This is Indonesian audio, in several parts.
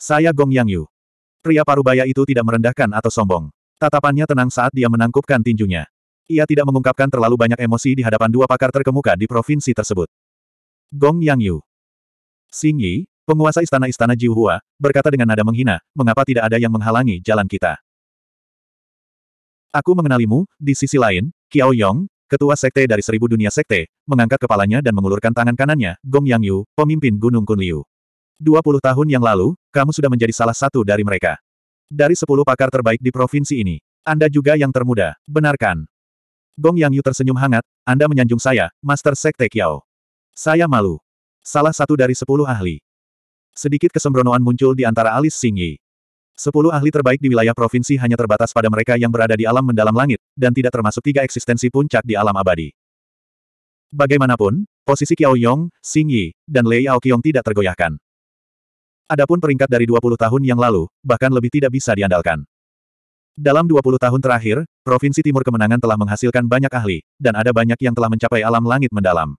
Saya Gong Yang Yu. Pria parubaya itu tidak merendahkan atau sombong. Tatapannya tenang saat dia menangkupkan tinjunya. Ia tidak mengungkapkan terlalu banyak emosi di hadapan dua pakar terkemuka di provinsi tersebut. Gong Yang Yu. Xing Yi, penguasa istana-istana Jiuhua, berkata dengan nada menghina, mengapa tidak ada yang menghalangi jalan kita? Aku mengenalimu, di sisi lain, Kiao Yong, ketua sekte dari seribu dunia sekte, mengangkat kepalanya dan mengulurkan tangan kanannya, Gong Yang Yu, pemimpin Gunung Kunliu. 20 tahun yang lalu, kamu sudah menjadi salah satu dari mereka. Dari 10 pakar terbaik di provinsi ini, Anda juga yang termuda, benarkan? Gong Yang Yu tersenyum hangat, Anda menyanjung saya, Master Sekte Kiao. Saya malu. Salah satu dari 10 ahli. Sedikit kesembronoan muncul di antara alis Xing Yi. Sepuluh ahli terbaik di wilayah provinsi hanya terbatas pada mereka yang berada di alam mendalam langit, dan tidak termasuk tiga eksistensi puncak di alam abadi. Bagaimanapun, posisi Kiao Yong, Xing Yi, dan Lei Ao Kiong tidak tergoyahkan. Adapun peringkat dari 20 tahun yang lalu, bahkan lebih tidak bisa diandalkan. Dalam 20 tahun terakhir, Provinsi Timur Kemenangan telah menghasilkan banyak ahli, dan ada banyak yang telah mencapai alam langit mendalam.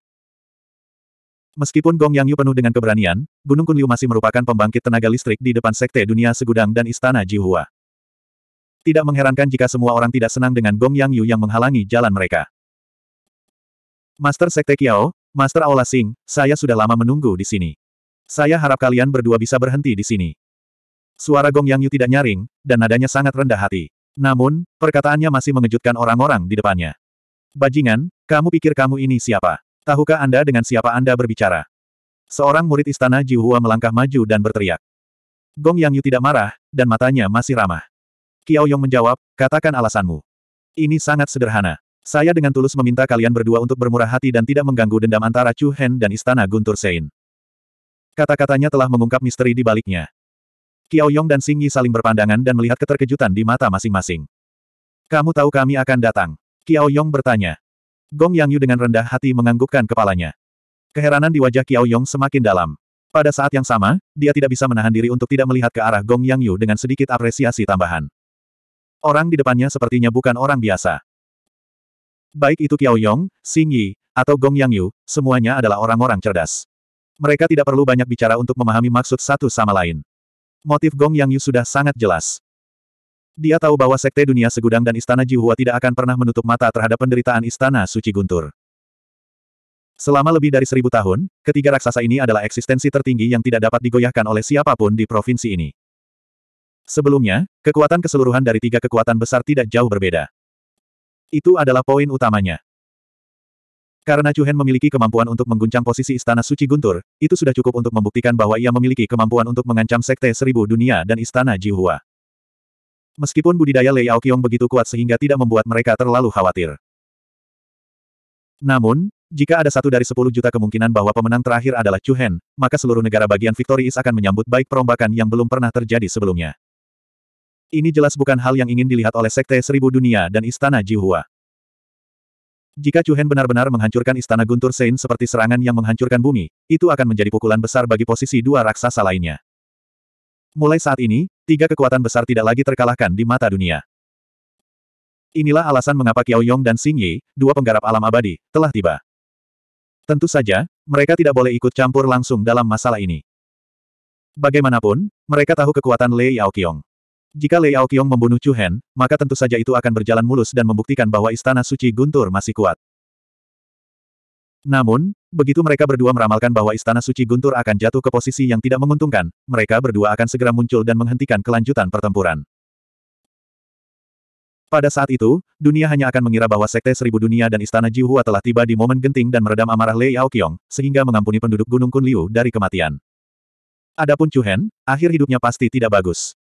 Meskipun Gong Yang Yu penuh dengan keberanian, Gunung Kunliu masih merupakan pembangkit tenaga listrik di depan Sekte Dunia Segudang dan Istana Jihua. Tidak mengherankan jika semua orang tidak senang dengan Gong Yang Yu yang menghalangi jalan mereka. Master Sekte Kiao, Master Aola Sing, saya sudah lama menunggu di sini. Saya harap kalian berdua bisa berhenti di sini. Suara Gong Yang Yu tidak nyaring, dan nadanya sangat rendah hati. Namun, perkataannya masih mengejutkan orang-orang di depannya. Bajingan, kamu pikir kamu ini siapa? Tahukah Anda dengan siapa Anda berbicara? Seorang murid istana Jiuhua melangkah maju dan berteriak. Gong Yang Yu tidak marah, dan matanya masih ramah. Kiao Yong menjawab, katakan alasanmu. Ini sangat sederhana. Saya dengan tulus meminta kalian berdua untuk bermurah hati dan tidak mengganggu dendam antara Chu Hen dan Istana Guntur Sein. Kata-katanya telah mengungkap misteri di baliknya. Kiao Yong dan Xing Yi saling berpandangan dan melihat keterkejutan di mata masing-masing. Kamu tahu kami akan datang? Kiao Yong bertanya. Gong Yang Yu dengan rendah hati menganggukkan kepalanya. Keheranan di wajah Kiao Yong semakin dalam. Pada saat yang sama, dia tidak bisa menahan diri untuk tidak melihat ke arah Gong Yang Yu dengan sedikit apresiasi tambahan. Orang di depannya sepertinya bukan orang biasa. Baik itu Kiao Yong, Xing Yi, atau Gong Yang Yu, semuanya adalah orang-orang cerdas. Mereka tidak perlu banyak bicara untuk memahami maksud satu sama lain. Motif Gong Yang Yu sudah sangat jelas. Dia tahu bahwa Sekte Dunia Segudang dan Istana Jihua tidak akan pernah menutup mata terhadap penderitaan Istana Suci Guntur. Selama lebih dari seribu tahun, ketiga raksasa ini adalah eksistensi tertinggi yang tidak dapat digoyahkan oleh siapapun di provinsi ini. Sebelumnya, kekuatan keseluruhan dari tiga kekuatan besar tidak jauh berbeda. Itu adalah poin utamanya. Karena Chu Hen memiliki kemampuan untuk mengguncang posisi Istana Suci Guntur, itu sudah cukup untuk membuktikan bahwa ia memiliki kemampuan untuk mengancam Sekte Seribu Dunia dan Istana Jihua. Meskipun budidaya Lei Aoqiong begitu kuat sehingga tidak membuat mereka terlalu khawatir. Namun, jika ada satu dari sepuluh juta kemungkinan bahwa pemenang terakhir adalah Chu Hen, maka seluruh negara bagian Victorious akan menyambut baik perombakan yang belum pernah terjadi sebelumnya. Ini jelas bukan hal yang ingin dilihat oleh Sekte Seribu Dunia dan Istana Jihua. Jika Chu Hen benar-benar menghancurkan istana Guntur Sein seperti serangan yang menghancurkan bumi, itu akan menjadi pukulan besar bagi posisi dua raksasa lainnya. Mulai saat ini, tiga kekuatan besar tidak lagi terkalahkan di mata dunia. Inilah alasan mengapa Qiao Yong dan Xing Yi, dua penggarap alam abadi, telah tiba. Tentu saja, mereka tidak boleh ikut campur langsung dalam masalah ini. Bagaimanapun, mereka tahu kekuatan Lei Yao Qiong. Jika Lei Aokyong membunuh Chu Hen, maka tentu saja itu akan berjalan mulus dan membuktikan bahwa Istana Suci Guntur masih kuat. Namun, begitu mereka berdua meramalkan bahwa Istana Suci Guntur akan jatuh ke posisi yang tidak menguntungkan, mereka berdua akan segera muncul dan menghentikan kelanjutan pertempuran. Pada saat itu, dunia hanya akan mengira bahwa Sekte Seribu Dunia dan Istana Jihua telah tiba di momen genting dan meredam amarah Lei Aokyong, sehingga mengampuni penduduk Gunung Kunliu dari kematian. Adapun Chu Hen, akhir hidupnya pasti tidak bagus.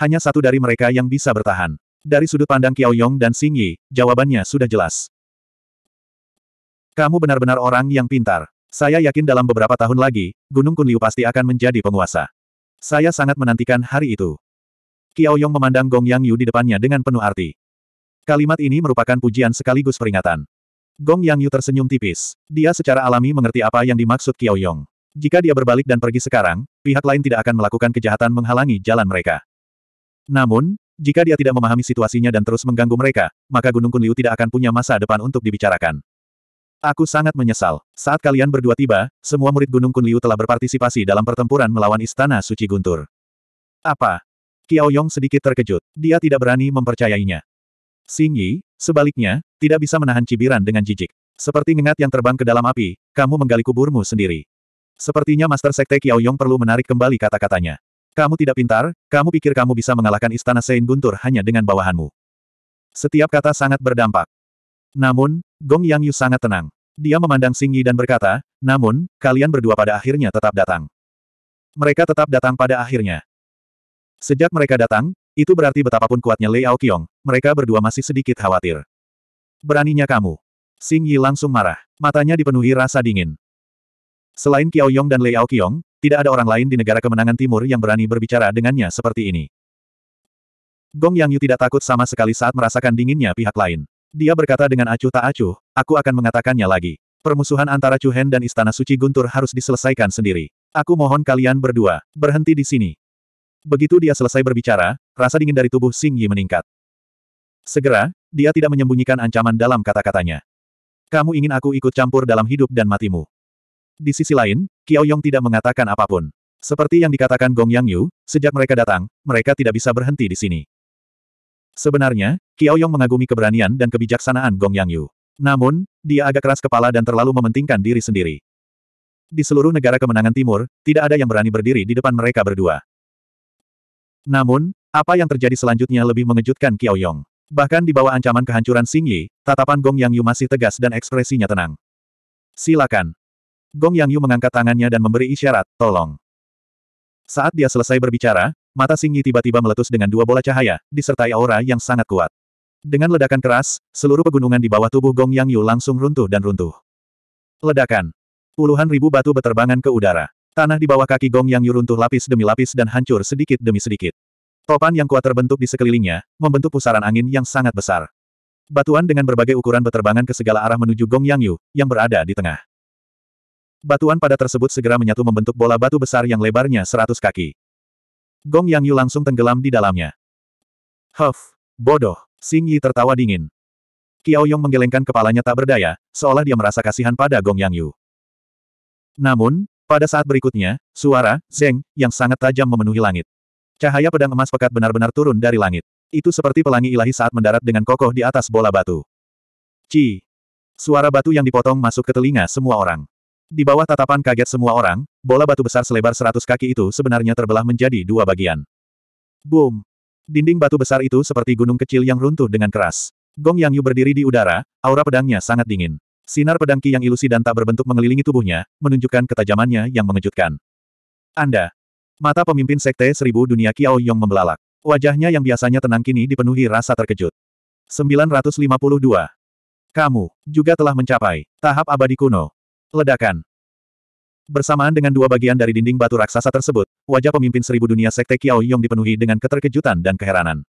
Hanya satu dari mereka yang bisa bertahan. Dari sudut pandang Kiao Yong dan Xing Yi, jawabannya sudah jelas. Kamu benar-benar orang yang pintar. Saya yakin dalam beberapa tahun lagi, Gunung Kunliu pasti akan menjadi penguasa. Saya sangat menantikan hari itu. Kiao Yong memandang Gong Yang Yu di depannya dengan penuh arti. Kalimat ini merupakan pujian sekaligus peringatan. Gong Yang Yu tersenyum tipis. Dia secara alami mengerti apa yang dimaksud Kiao Yong. Jika dia berbalik dan pergi sekarang, pihak lain tidak akan melakukan kejahatan menghalangi jalan mereka. Namun, jika dia tidak memahami situasinya dan terus mengganggu mereka, maka Gunung Kunliu tidak akan punya masa depan untuk dibicarakan. Aku sangat menyesal. Saat kalian berdua tiba, semua murid Gunung Kunliu telah berpartisipasi dalam pertempuran melawan Istana Suci Guntur. Apa? Kiao Yong sedikit terkejut. Dia tidak berani mempercayainya. Xing Yi, sebaliknya, tidak bisa menahan cibiran dengan jijik. Seperti ngengat yang terbang ke dalam api, kamu menggali kuburmu sendiri. Sepertinya Master Sekte Kiao Yong perlu menarik kembali kata-katanya. Kamu tidak pintar, kamu pikir kamu bisa mengalahkan istana Sein Guntur hanya dengan bawahanmu. Setiap kata sangat berdampak. Namun, Gong Yang Yu sangat tenang. Dia memandang Sing Yi dan berkata, namun, kalian berdua pada akhirnya tetap datang. Mereka tetap datang pada akhirnya. Sejak mereka datang, itu berarti betapapun kuatnya Lei Ao Aoqiong, mereka berdua masih sedikit khawatir. Beraninya kamu. Sing Yi langsung marah. Matanya dipenuhi rasa dingin. Selain Qiao Yong dan Lei Ao Aoqiong, tidak ada orang lain di negara kemenangan timur yang berani berbicara dengannya seperti ini. Gong Yang Yu tidak takut sama sekali saat merasakan dinginnya pihak lain. Dia berkata dengan acuh tak acuh, aku akan mengatakannya lagi. Permusuhan antara Chu Hen dan Istana Suci Guntur harus diselesaikan sendiri. Aku mohon kalian berdua, berhenti di sini. Begitu dia selesai berbicara, rasa dingin dari tubuh Xing Yi meningkat. Segera, dia tidak menyembunyikan ancaman dalam kata-katanya. Kamu ingin aku ikut campur dalam hidup dan matimu. Di sisi lain, Qiao Yong tidak mengatakan apapun. Seperti yang dikatakan Gong Yang Yu, sejak mereka datang, mereka tidak bisa berhenti di sini. Sebenarnya, Qiao Yong mengagumi keberanian dan kebijaksanaan Gong Yang Yu. Namun, dia agak keras kepala dan terlalu mementingkan diri sendiri. Di seluruh negara kemenangan timur, tidak ada yang berani berdiri di depan mereka berdua. Namun, apa yang terjadi selanjutnya lebih mengejutkan Qiao Yong. Bahkan di bawah ancaman kehancuran Xing Yi, tatapan Gong Yang Yu masih tegas dan ekspresinya tenang. Silakan. Gong Yang Yu mengangkat tangannya dan memberi isyarat, tolong. Saat dia selesai berbicara, mata Yi tiba-tiba meletus dengan dua bola cahaya, disertai aura yang sangat kuat. Dengan ledakan keras, seluruh pegunungan di bawah tubuh Gong Yang Yu langsung runtuh dan runtuh. Ledakan. Puluhan ribu batu beterbangan ke udara. Tanah di bawah kaki Gong Yang Yu runtuh lapis demi lapis dan hancur sedikit demi sedikit. Topan yang kuat terbentuk di sekelilingnya, membentuk pusaran angin yang sangat besar. Batuan dengan berbagai ukuran beterbangan ke segala arah menuju Gong Yang Yu, yang berada di tengah. Batuan pada tersebut segera menyatu membentuk bola batu besar yang lebarnya seratus kaki. Gong Yang Yu langsung tenggelam di dalamnya. Huff! Bodoh! Xing Yi tertawa dingin. Qiao Yong menggelengkan kepalanya tak berdaya, seolah dia merasa kasihan pada Gong Yang Yu. Namun, pada saat berikutnya, suara, zeng, yang sangat tajam memenuhi langit. Cahaya pedang emas pekat benar-benar turun dari langit. Itu seperti pelangi ilahi saat mendarat dengan kokoh di atas bola batu. Ci! Suara batu yang dipotong masuk ke telinga semua orang. Di bawah tatapan kaget semua orang, bola batu besar selebar seratus kaki itu sebenarnya terbelah menjadi dua bagian. Boom! Dinding batu besar itu seperti gunung kecil yang runtuh dengan keras. Gong Yang Yu berdiri di udara, aura pedangnya sangat dingin. Sinar pedang Ki yang ilusi dan tak berbentuk mengelilingi tubuhnya, menunjukkan ketajamannya yang mengejutkan. Anda! Mata pemimpin Sekte Seribu Dunia Kiao Yong membelalak. Wajahnya yang biasanya tenang kini dipenuhi rasa terkejut. 952. Kamu, juga telah mencapai tahap abadi kuno. Ledakan. Bersamaan dengan dua bagian dari dinding batu raksasa tersebut, wajah pemimpin seribu dunia Sekte Kiao Yong dipenuhi dengan keterkejutan dan keheranan.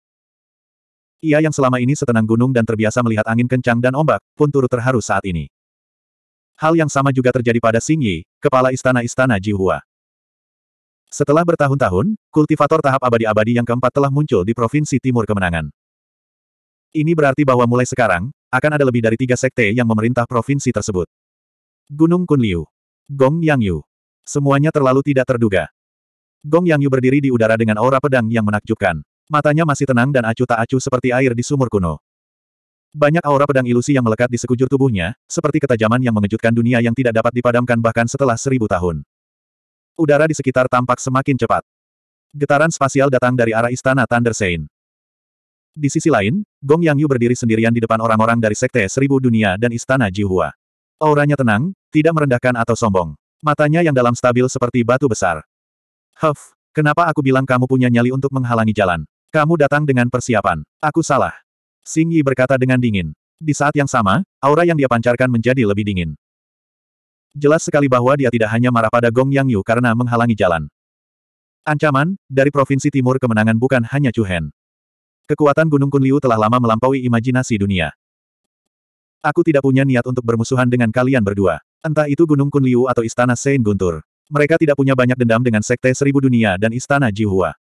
Ia yang selama ini setenang gunung dan terbiasa melihat angin kencang dan ombak, pun turut terharu saat ini. Hal yang sama juga terjadi pada Xing Yi, kepala istana-istana Jihua. Setelah bertahun-tahun, kultivator tahap abadi-abadi yang keempat telah muncul di Provinsi Timur Kemenangan. Ini berarti bahwa mulai sekarang, akan ada lebih dari tiga sekte yang memerintah provinsi tersebut. Gunung Kunliu. Gong Yangyu. Semuanya terlalu tidak terduga. Gong Yangyu berdiri di udara dengan aura pedang yang menakjubkan. Matanya masih tenang dan acuh tak acuh seperti air di sumur kuno. Banyak aura pedang ilusi yang melekat di sekujur tubuhnya, seperti ketajaman yang mengejutkan dunia yang tidak dapat dipadamkan bahkan setelah seribu tahun. Udara di sekitar tampak semakin cepat. Getaran spasial datang dari arah istana Thunder Saint. Di sisi lain, Gong Yangyu berdiri sendirian di depan orang-orang dari Sekte Seribu Dunia dan Istana Jihua. Auranya tenang, tidak merendahkan atau sombong. Matanya yang dalam stabil seperti batu besar. Huff, kenapa aku bilang kamu punya nyali untuk menghalangi jalan? Kamu datang dengan persiapan. Aku salah. Xing Yi berkata dengan dingin. Di saat yang sama, aura yang dia pancarkan menjadi lebih dingin. Jelas sekali bahwa dia tidak hanya marah pada Gong Yang Yu karena menghalangi jalan. Ancaman, dari Provinsi Timur kemenangan bukan hanya Chu Hen. Kekuatan Gunung Kunliu telah lama melampaui imajinasi dunia. Aku tidak punya niat untuk bermusuhan dengan kalian berdua. Entah itu Gunung Kunliu atau Istana Sein Guntur. Mereka tidak punya banyak dendam dengan Sekte Seribu Dunia dan Istana Jihua.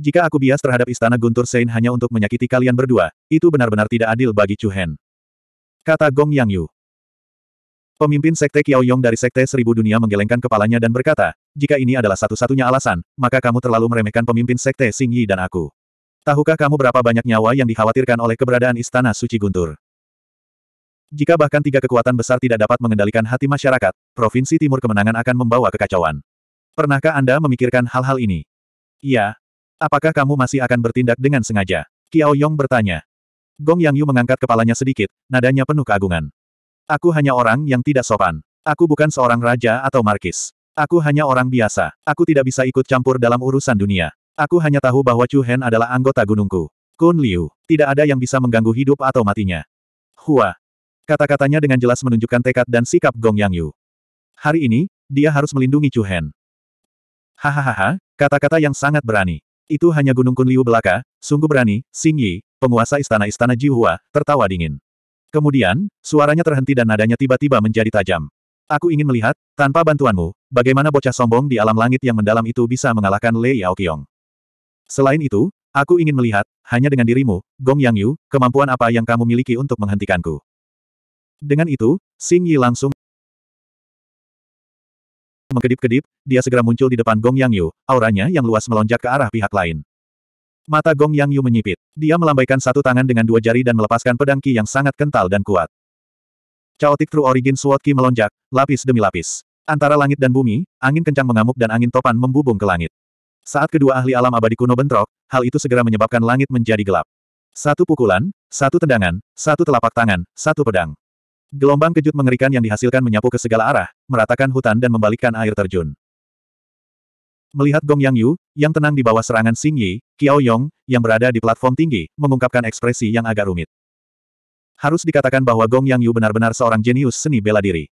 Jika aku bias terhadap Istana Guntur Sein hanya untuk menyakiti kalian berdua, itu benar-benar tidak adil bagi Chu Hen. Kata Gong Yang Yu. Pemimpin Sekte Kiao Yong dari Sekte Seribu Dunia menggelengkan kepalanya dan berkata, jika ini adalah satu-satunya alasan, maka kamu terlalu meremehkan pemimpin Sekte Xing Yi dan aku. Tahukah kamu berapa banyak nyawa yang dikhawatirkan oleh keberadaan Istana Suci Guntur? Jika bahkan tiga kekuatan besar tidak dapat mengendalikan hati masyarakat, Provinsi Timur Kemenangan akan membawa kekacauan. Pernahkah Anda memikirkan hal-hal ini? Iya. Apakah kamu masih akan bertindak dengan sengaja? Kiao Yong bertanya. Gong Yang Yu mengangkat kepalanya sedikit, nadanya penuh keagungan. Aku hanya orang yang tidak sopan. Aku bukan seorang raja atau markis. Aku hanya orang biasa. Aku tidak bisa ikut campur dalam urusan dunia. Aku hanya tahu bahwa Chu Hen adalah anggota gunungku. Kun Liu, tidak ada yang bisa mengganggu hidup atau matinya. Hua, Kata-katanya dengan jelas menunjukkan tekad dan sikap Gong Yang Yu. Hari ini, dia harus melindungi Chu Hen. Hahaha, kata-kata yang sangat berani. Itu hanya Gunung Kun Liu belaka, sungguh berani, Xing Yi, penguasa istana-istana Jihua, tertawa dingin. Kemudian, suaranya terhenti dan nadanya tiba-tiba menjadi tajam. Aku ingin melihat, tanpa bantuanmu, bagaimana bocah sombong di alam langit yang mendalam itu bisa mengalahkan Lei Yaoqiong. Selain itu, aku ingin melihat, hanya dengan dirimu, Gong Yang Yu, kemampuan apa yang kamu miliki untuk menghentikanku. Dengan itu, Xing Yi langsung mengkedip-kedip, dia segera muncul di depan Gong Yang Yu, auranya yang luas melonjak ke arah pihak lain. Mata Gong Yang Yu menyipit. Dia melambaikan satu tangan dengan dua jari dan melepaskan pedang Qi yang sangat kental dan kuat. Chaotic True Origin Sword Qi melonjak, lapis demi lapis. Antara langit dan bumi, angin kencang mengamuk dan angin topan membubung ke langit. Saat kedua ahli alam abadi kuno bentrok, hal itu segera menyebabkan langit menjadi gelap. Satu pukulan, satu tendangan, satu telapak tangan, satu pedang. Gelombang kejut mengerikan yang dihasilkan menyapu ke segala arah, meratakan hutan dan membalikkan air terjun. Melihat Gong Yang Yu, yang tenang di bawah serangan Xing Yi, Qiao Yong, yang berada di platform tinggi, mengungkapkan ekspresi yang agak rumit. Harus dikatakan bahwa Gong Yang Yu benar-benar seorang jenius seni bela diri.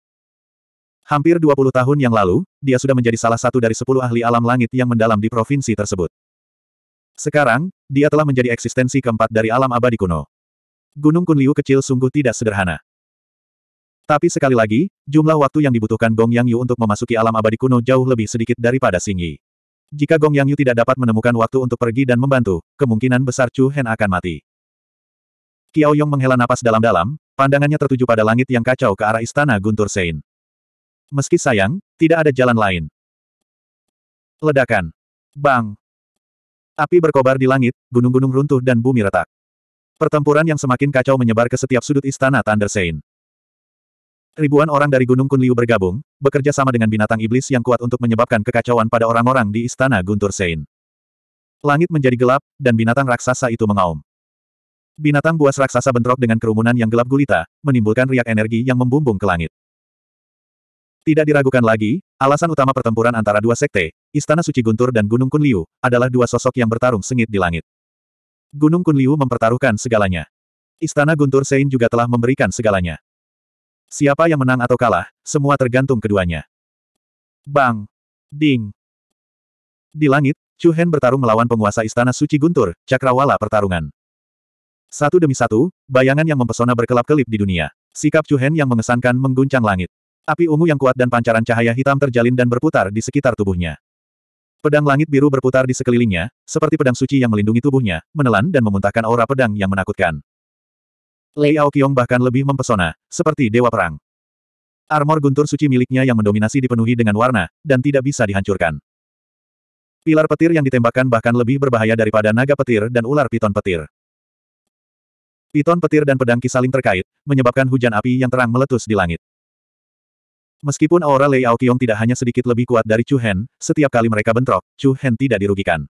Hampir 20 tahun yang lalu, dia sudah menjadi salah satu dari 10 ahli alam langit yang mendalam di provinsi tersebut. Sekarang, dia telah menjadi eksistensi keempat dari alam abadi kuno. Gunung Kunliu kecil sungguh tidak sederhana. Tapi sekali lagi, jumlah waktu yang dibutuhkan Gong Yang Yu untuk memasuki alam abadi kuno jauh lebih sedikit daripada Xing Yi. Jika Gong Yang Yu tidak dapat menemukan waktu untuk pergi dan membantu, kemungkinan besar Chu Hen akan mati. Qiao Yong menghela napas dalam-dalam, pandangannya tertuju pada langit yang kacau ke arah istana Guntur Sein. Meski sayang, tidak ada jalan lain. Ledakan. Bang. Api berkobar di langit, gunung-gunung runtuh dan bumi retak. Pertempuran yang semakin kacau menyebar ke setiap sudut istana Thunder Sein. Ribuan orang dari Gunung Kunliu bergabung, bekerja sama dengan binatang iblis yang kuat untuk menyebabkan kekacauan pada orang-orang di istana Guntur Sein. Langit menjadi gelap, dan binatang raksasa itu mengaum. Binatang buas raksasa bentrok dengan kerumunan yang gelap gulita, menimbulkan riak energi yang membumbung ke langit. Tidak diragukan lagi, alasan utama pertempuran antara dua sekte, Istana Suci Guntur dan Gunung Kunliu, adalah dua sosok yang bertarung sengit di langit. Gunung Kunliu mempertaruhkan segalanya. Istana Guntur Sein juga telah memberikan segalanya. Siapa yang menang atau kalah, semua tergantung keduanya. Bang! Ding! Di langit, Chu Hen bertarung melawan penguasa Istana Suci Guntur, Cakrawala pertarungan. Satu demi satu, bayangan yang mempesona berkelap-kelip di dunia. Sikap Chu Hen yang mengesankan mengguncang langit. Api ungu yang kuat dan pancaran cahaya hitam terjalin dan berputar di sekitar tubuhnya. Pedang langit biru berputar di sekelilingnya, seperti pedang suci yang melindungi tubuhnya, menelan dan memuntahkan aura pedang yang menakutkan. Lei Aokyong bahkan lebih mempesona, seperti dewa perang. Armor guntur suci miliknya yang mendominasi dipenuhi dengan warna, dan tidak bisa dihancurkan. Pilar petir yang ditembakkan bahkan lebih berbahaya daripada naga petir dan ular piton petir. Piton petir dan pedang kisaling terkait, menyebabkan hujan api yang terang meletus di langit. Meskipun aura Lei Aokyong tidak hanya sedikit lebih kuat dari Chu Hen, setiap kali mereka bentrok, Chu Hen tidak dirugikan.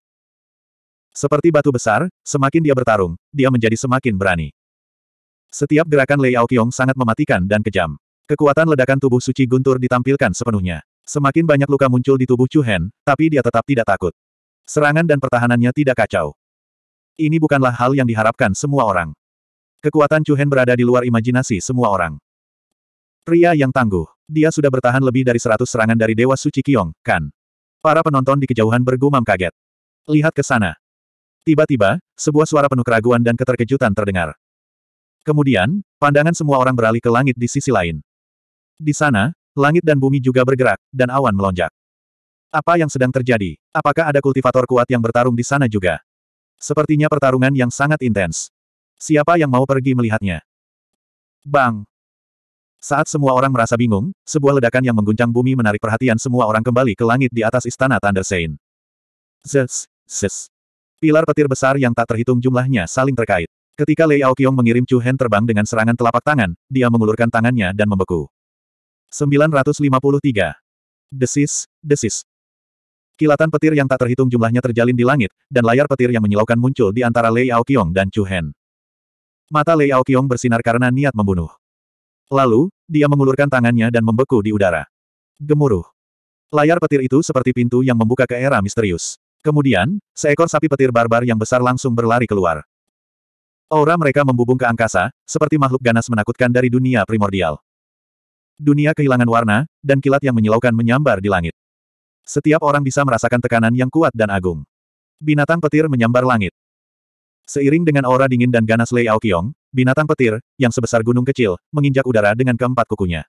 Seperti batu besar, semakin dia bertarung, dia menjadi semakin berani. Setiap gerakan Lei Aoqiong sangat mematikan dan kejam. Kekuatan ledakan tubuh suci guntur ditampilkan sepenuhnya. Semakin banyak luka muncul di tubuh Chu Hen, tapi dia tetap tidak takut. Serangan dan pertahanannya tidak kacau. Ini bukanlah hal yang diharapkan semua orang. Kekuatan Chu Hen berada di luar imajinasi semua orang. Pria yang tangguh. Dia sudah bertahan lebih dari seratus serangan dari Dewa Suci Kiong, kan? Para penonton di kejauhan bergumam kaget. Lihat ke sana. Tiba-tiba, sebuah suara penuh keraguan dan keterkejutan terdengar. Kemudian, pandangan semua orang beralih ke langit di sisi lain. Di sana, langit dan bumi juga bergerak, dan awan melonjak. Apa yang sedang terjadi? Apakah ada kultivator kuat yang bertarung di sana juga? Sepertinya pertarungan yang sangat intens. Siapa yang mau pergi melihatnya? Bang! Saat semua orang merasa bingung, sebuah ledakan yang mengguncang bumi menarik perhatian semua orang kembali ke langit di atas istana Thunder Sein. Zes, zes. Pilar petir besar yang tak terhitung jumlahnya saling terkait. Ketika Lei Aokyong mengirim Chu Hen terbang dengan serangan telapak tangan, dia mengulurkan tangannya dan membeku. 953. Desis, desis. Kilatan petir yang tak terhitung jumlahnya terjalin di langit, dan layar petir yang menyilaukan muncul di antara Lei Aokyong dan Chu Hen. Mata Lei Aokyong bersinar karena niat membunuh. Lalu, dia mengulurkan tangannya dan membeku di udara. Gemuruh. Layar petir itu seperti pintu yang membuka ke era misterius. Kemudian, seekor sapi petir barbar yang besar langsung berlari keluar. Aura mereka membubung ke angkasa, seperti makhluk ganas menakutkan dari dunia primordial. Dunia kehilangan warna, dan kilat yang menyilaukan menyambar di langit. Setiap orang bisa merasakan tekanan yang kuat dan agung. Binatang petir menyambar langit. Seiring dengan aura dingin dan ganas Lei Aoqiong, binatang petir, yang sebesar gunung kecil, menginjak udara dengan keempat kukunya.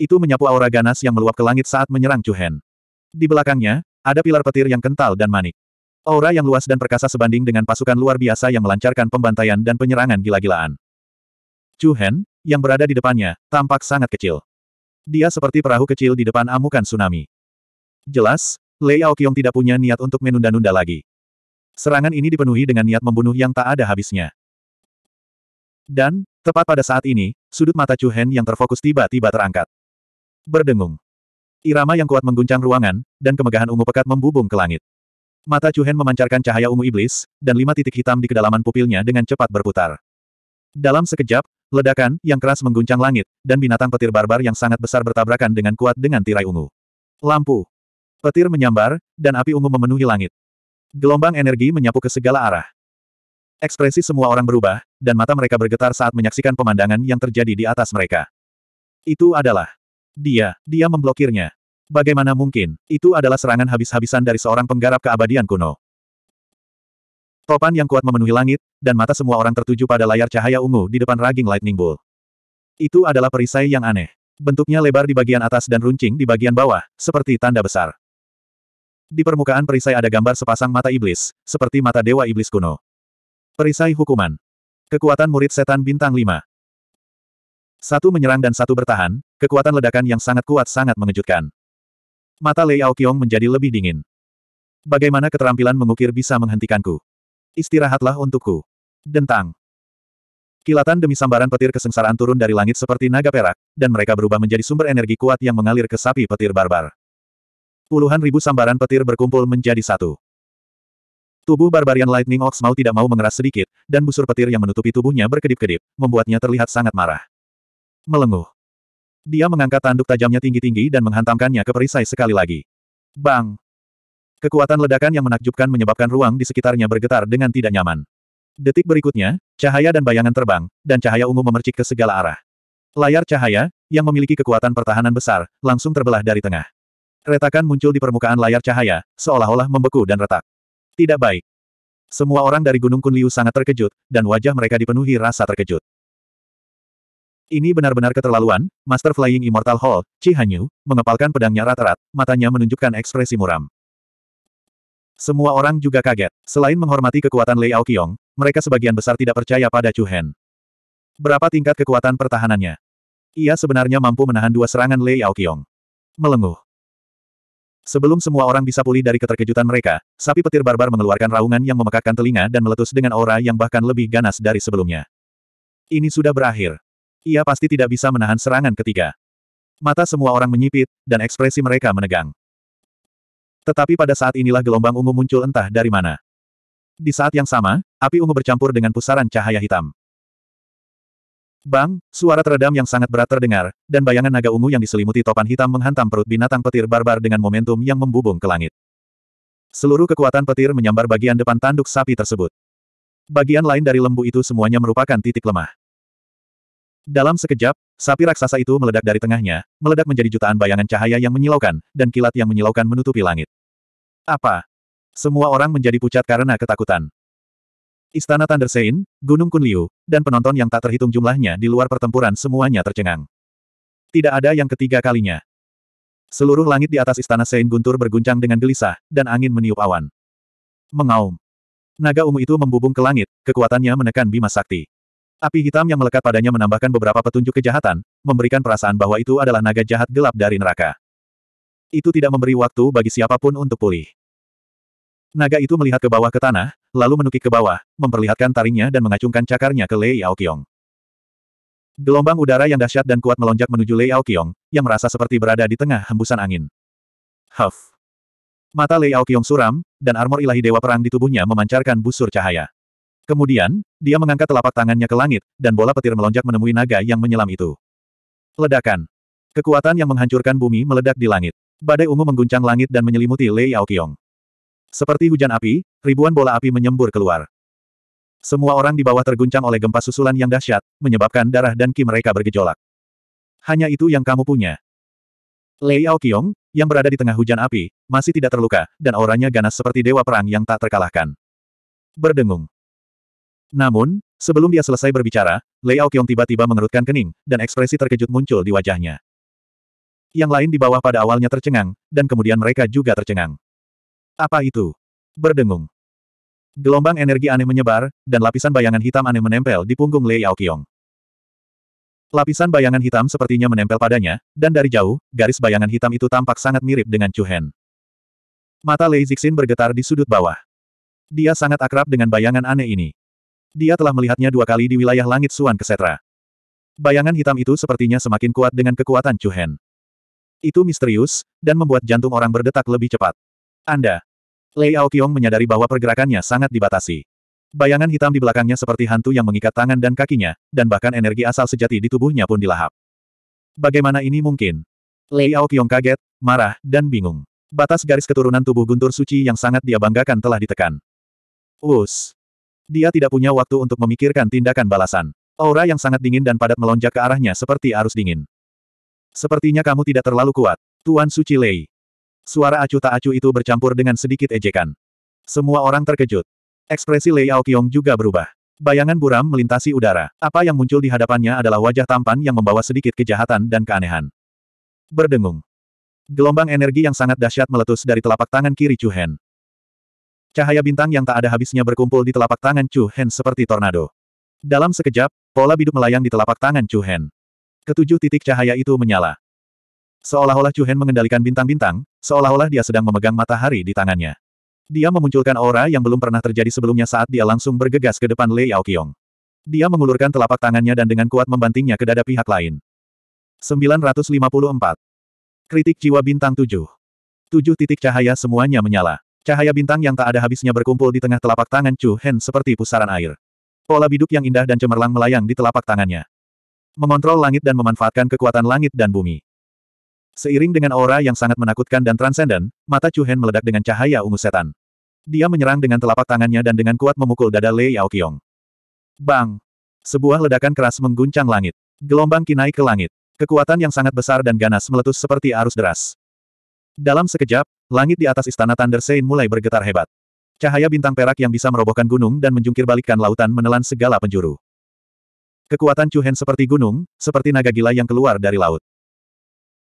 Itu menyapu aura ganas yang meluap ke langit saat menyerang Chu Hen. Di belakangnya, ada pilar petir yang kental dan manik. Aura yang luas dan perkasa sebanding dengan pasukan luar biasa yang melancarkan pembantaian dan penyerangan gila-gilaan. Chu Hen, yang berada di depannya, tampak sangat kecil. Dia seperti perahu kecil di depan amukan tsunami. Jelas, Lei Aokyong tidak punya niat untuk menunda-nunda lagi. Serangan ini dipenuhi dengan niat membunuh yang tak ada habisnya. Dan, tepat pada saat ini, sudut mata Chu Hen yang terfokus tiba-tiba terangkat. Berdengung. Irama yang kuat mengguncang ruangan, dan kemegahan ungu pekat membubung ke langit. Mata Chuhen memancarkan cahaya ungu iblis, dan lima titik hitam di kedalaman pupilnya dengan cepat berputar. Dalam sekejap, ledakan yang keras mengguncang langit, dan binatang petir barbar yang sangat besar bertabrakan dengan kuat dengan tirai ungu. Lampu. Petir menyambar, dan api ungu memenuhi langit. Gelombang energi menyapu ke segala arah. Ekspresi semua orang berubah, dan mata mereka bergetar saat menyaksikan pemandangan yang terjadi di atas mereka. Itu adalah dia, dia memblokirnya. Bagaimana mungkin, itu adalah serangan habis-habisan dari seorang penggarap keabadian kuno. Topan yang kuat memenuhi langit, dan mata semua orang tertuju pada layar cahaya ungu di depan raging Lightning Bull. Itu adalah perisai yang aneh. Bentuknya lebar di bagian atas dan runcing di bagian bawah, seperti tanda besar. Di permukaan perisai ada gambar sepasang mata iblis, seperti mata dewa iblis kuno. Perisai hukuman. Kekuatan murid setan bintang 5. Satu menyerang dan satu bertahan, kekuatan ledakan yang sangat kuat sangat mengejutkan. Mata Lei Aokyong menjadi lebih dingin. Bagaimana keterampilan mengukir bisa menghentikanku? Istirahatlah untukku. Dentang. Kilatan demi sambaran petir kesengsaraan turun dari langit seperti naga perak, dan mereka berubah menjadi sumber energi kuat yang mengalir ke sapi petir barbar. Puluhan ribu sambaran petir berkumpul menjadi satu. Tubuh Barbarian Lightning Ox mau tidak mau mengeras sedikit, dan busur petir yang menutupi tubuhnya berkedip-kedip, membuatnya terlihat sangat marah. Melenguh. Dia mengangkat tanduk tajamnya tinggi-tinggi dan menghantamkannya ke perisai sekali lagi. Bang! Kekuatan ledakan yang menakjubkan menyebabkan ruang di sekitarnya bergetar dengan tidak nyaman. Detik berikutnya, cahaya dan bayangan terbang, dan cahaya ungu memercik ke segala arah. Layar cahaya, yang memiliki kekuatan pertahanan besar, langsung terbelah dari tengah. Retakan muncul di permukaan layar cahaya, seolah-olah membeku dan retak. Tidak baik. Semua orang dari Gunung Kunliu sangat terkejut, dan wajah mereka dipenuhi rasa terkejut. Ini benar-benar keterlaluan, Master Flying Immortal Hall, Chi Hanyu, mengepalkan pedangnya rat-rat, matanya menunjukkan ekspresi muram. Semua orang juga kaget. Selain menghormati kekuatan Lei Aoqiong, mereka sebagian besar tidak percaya pada Chu Hen. Berapa tingkat kekuatan pertahanannya? Ia sebenarnya mampu menahan dua serangan Lei Aoqiong. Melenguh. Sebelum semua orang bisa pulih dari keterkejutan mereka, sapi petir barbar mengeluarkan raungan yang memekakkan telinga dan meletus dengan aura yang bahkan lebih ganas dari sebelumnya. Ini sudah berakhir. Ia pasti tidak bisa menahan serangan ketiga. Mata semua orang menyipit, dan ekspresi mereka menegang. Tetapi pada saat inilah gelombang ungu muncul entah dari mana. Di saat yang sama, api ungu bercampur dengan pusaran cahaya hitam. Bang, suara teredam yang sangat berat terdengar, dan bayangan naga ungu yang diselimuti topan hitam menghantam perut binatang petir barbar dengan momentum yang membubung ke langit. Seluruh kekuatan petir menyambar bagian depan tanduk sapi tersebut. Bagian lain dari lembu itu semuanya merupakan titik lemah. Dalam sekejap, sapi raksasa itu meledak dari tengahnya, meledak menjadi jutaan bayangan cahaya yang menyilaukan, dan kilat yang menyilaukan menutupi langit. Apa? Semua orang menjadi pucat karena ketakutan. Istana Thunder Sein, Gunung Kunliu, dan penonton yang tak terhitung jumlahnya di luar pertempuran semuanya tercengang. Tidak ada yang ketiga kalinya. Seluruh langit di atas istana Sein Guntur berguncang dengan gelisah, dan angin meniup awan. Mengaum. Naga ungu itu membubung ke langit, kekuatannya menekan Bima Sakti. Api hitam yang melekat padanya menambahkan beberapa petunjuk kejahatan, memberikan perasaan bahwa itu adalah naga jahat gelap dari neraka. Itu tidak memberi waktu bagi siapapun untuk pulih. Naga itu melihat ke bawah ke tanah, lalu menukik ke bawah, memperlihatkan taringnya dan mengacungkan cakarnya ke Lei Aoqiong. Gelombang udara yang dahsyat dan kuat melonjak menuju Lei Aoqiong, yang merasa seperti berada di tengah hembusan angin. Huff. Mata Lei Aoqiong suram, dan armor ilahi Dewa Perang di tubuhnya memancarkan busur cahaya. Kemudian, dia mengangkat telapak tangannya ke langit, dan bola petir melonjak menemui naga yang menyelam itu. Ledakan. Kekuatan yang menghancurkan bumi meledak di langit. Badai ungu mengguncang langit dan menyelimuti Lei Aoqiong. Seperti hujan api, ribuan bola api menyembur keluar. Semua orang di bawah terguncang oleh gempa susulan yang dahsyat, menyebabkan darah dan ki mereka bergejolak. Hanya itu yang kamu punya. Lei Aoqiong, yang berada di tengah hujan api, masih tidak terluka, dan auranya ganas seperti dewa perang yang tak terkalahkan. Berdengung. Namun, sebelum dia selesai berbicara, Lei Qiong tiba-tiba mengerutkan kening, dan ekspresi terkejut muncul di wajahnya. Yang lain di bawah pada awalnya tercengang, dan kemudian mereka juga tercengang. Apa itu? Berdengung. Gelombang energi aneh menyebar, dan lapisan bayangan hitam aneh menempel di punggung Lei Yaoqiong. Lapisan bayangan hitam sepertinya menempel padanya, dan dari jauh, garis bayangan hitam itu tampak sangat mirip dengan Chu Hen. Mata Lei Zixin bergetar di sudut bawah. Dia sangat akrab dengan bayangan aneh ini. Dia telah melihatnya dua kali di wilayah langit Suan Kesetra. Bayangan hitam itu sepertinya semakin kuat dengan kekuatan Chuhen. Itu misterius, dan membuat jantung orang berdetak lebih cepat. Anda. Lei Aoqiong menyadari bahwa pergerakannya sangat dibatasi. Bayangan hitam di belakangnya seperti hantu yang mengikat tangan dan kakinya, dan bahkan energi asal sejati di tubuhnya pun dilahap. Bagaimana ini mungkin? Lei Aoqiong kaget, marah, dan bingung. Batas garis keturunan tubuh guntur suci yang sangat dia banggakan telah ditekan. Us. Dia tidak punya waktu untuk memikirkan tindakan balasan. Aura yang sangat dingin dan padat melonjak ke arahnya seperti arus dingin. Sepertinya kamu tidak terlalu kuat, Tuan Suci Lei. Suara acuh tak acuh itu bercampur dengan sedikit ejekan. Semua orang terkejut. Ekspresi Lei Aokyong juga berubah. Bayangan buram melintasi udara. Apa yang muncul di hadapannya adalah wajah tampan yang membawa sedikit kejahatan dan keanehan. Berdengung. Gelombang energi yang sangat dahsyat meletus dari telapak tangan kiri Chu Hen. Cahaya bintang yang tak ada habisnya berkumpul di telapak tangan Chu Hen seperti tornado. Dalam sekejap, pola biduk melayang di telapak tangan Chu Hen. Ketujuh titik cahaya itu menyala. Seolah-olah Chu Hen mengendalikan bintang-bintang, seolah-olah dia sedang memegang matahari di tangannya. Dia memunculkan aura yang belum pernah terjadi sebelumnya saat dia langsung bergegas ke depan Lei Yaoqiong. Dia mengulurkan telapak tangannya dan dengan kuat membantingnya ke dada pihak lain. 954. Kritik jiwa bintang 7. Tujuh titik cahaya semuanya menyala. Cahaya bintang yang tak ada habisnya berkumpul di tengah telapak tangan Chu Hen seperti pusaran air. Pola biduk yang indah dan cemerlang melayang di telapak tangannya. Mengontrol langit dan memanfaatkan kekuatan langit dan bumi. Seiring dengan aura yang sangat menakutkan dan transenden, mata Chu Hen meledak dengan cahaya ungu setan. Dia menyerang dengan telapak tangannya dan dengan kuat memukul dada Lei Yaoqiong. Bang! Sebuah ledakan keras mengguncang langit. Gelombang kinai ke langit. Kekuatan yang sangat besar dan ganas meletus seperti arus deras. Dalam sekejap, langit di atas istana Thunder Sein mulai bergetar hebat. Cahaya bintang perak yang bisa merobohkan gunung dan menjungkirbalikkan lautan menelan segala penjuru. Kekuatan Chuhen seperti gunung, seperti naga gila yang keluar dari laut.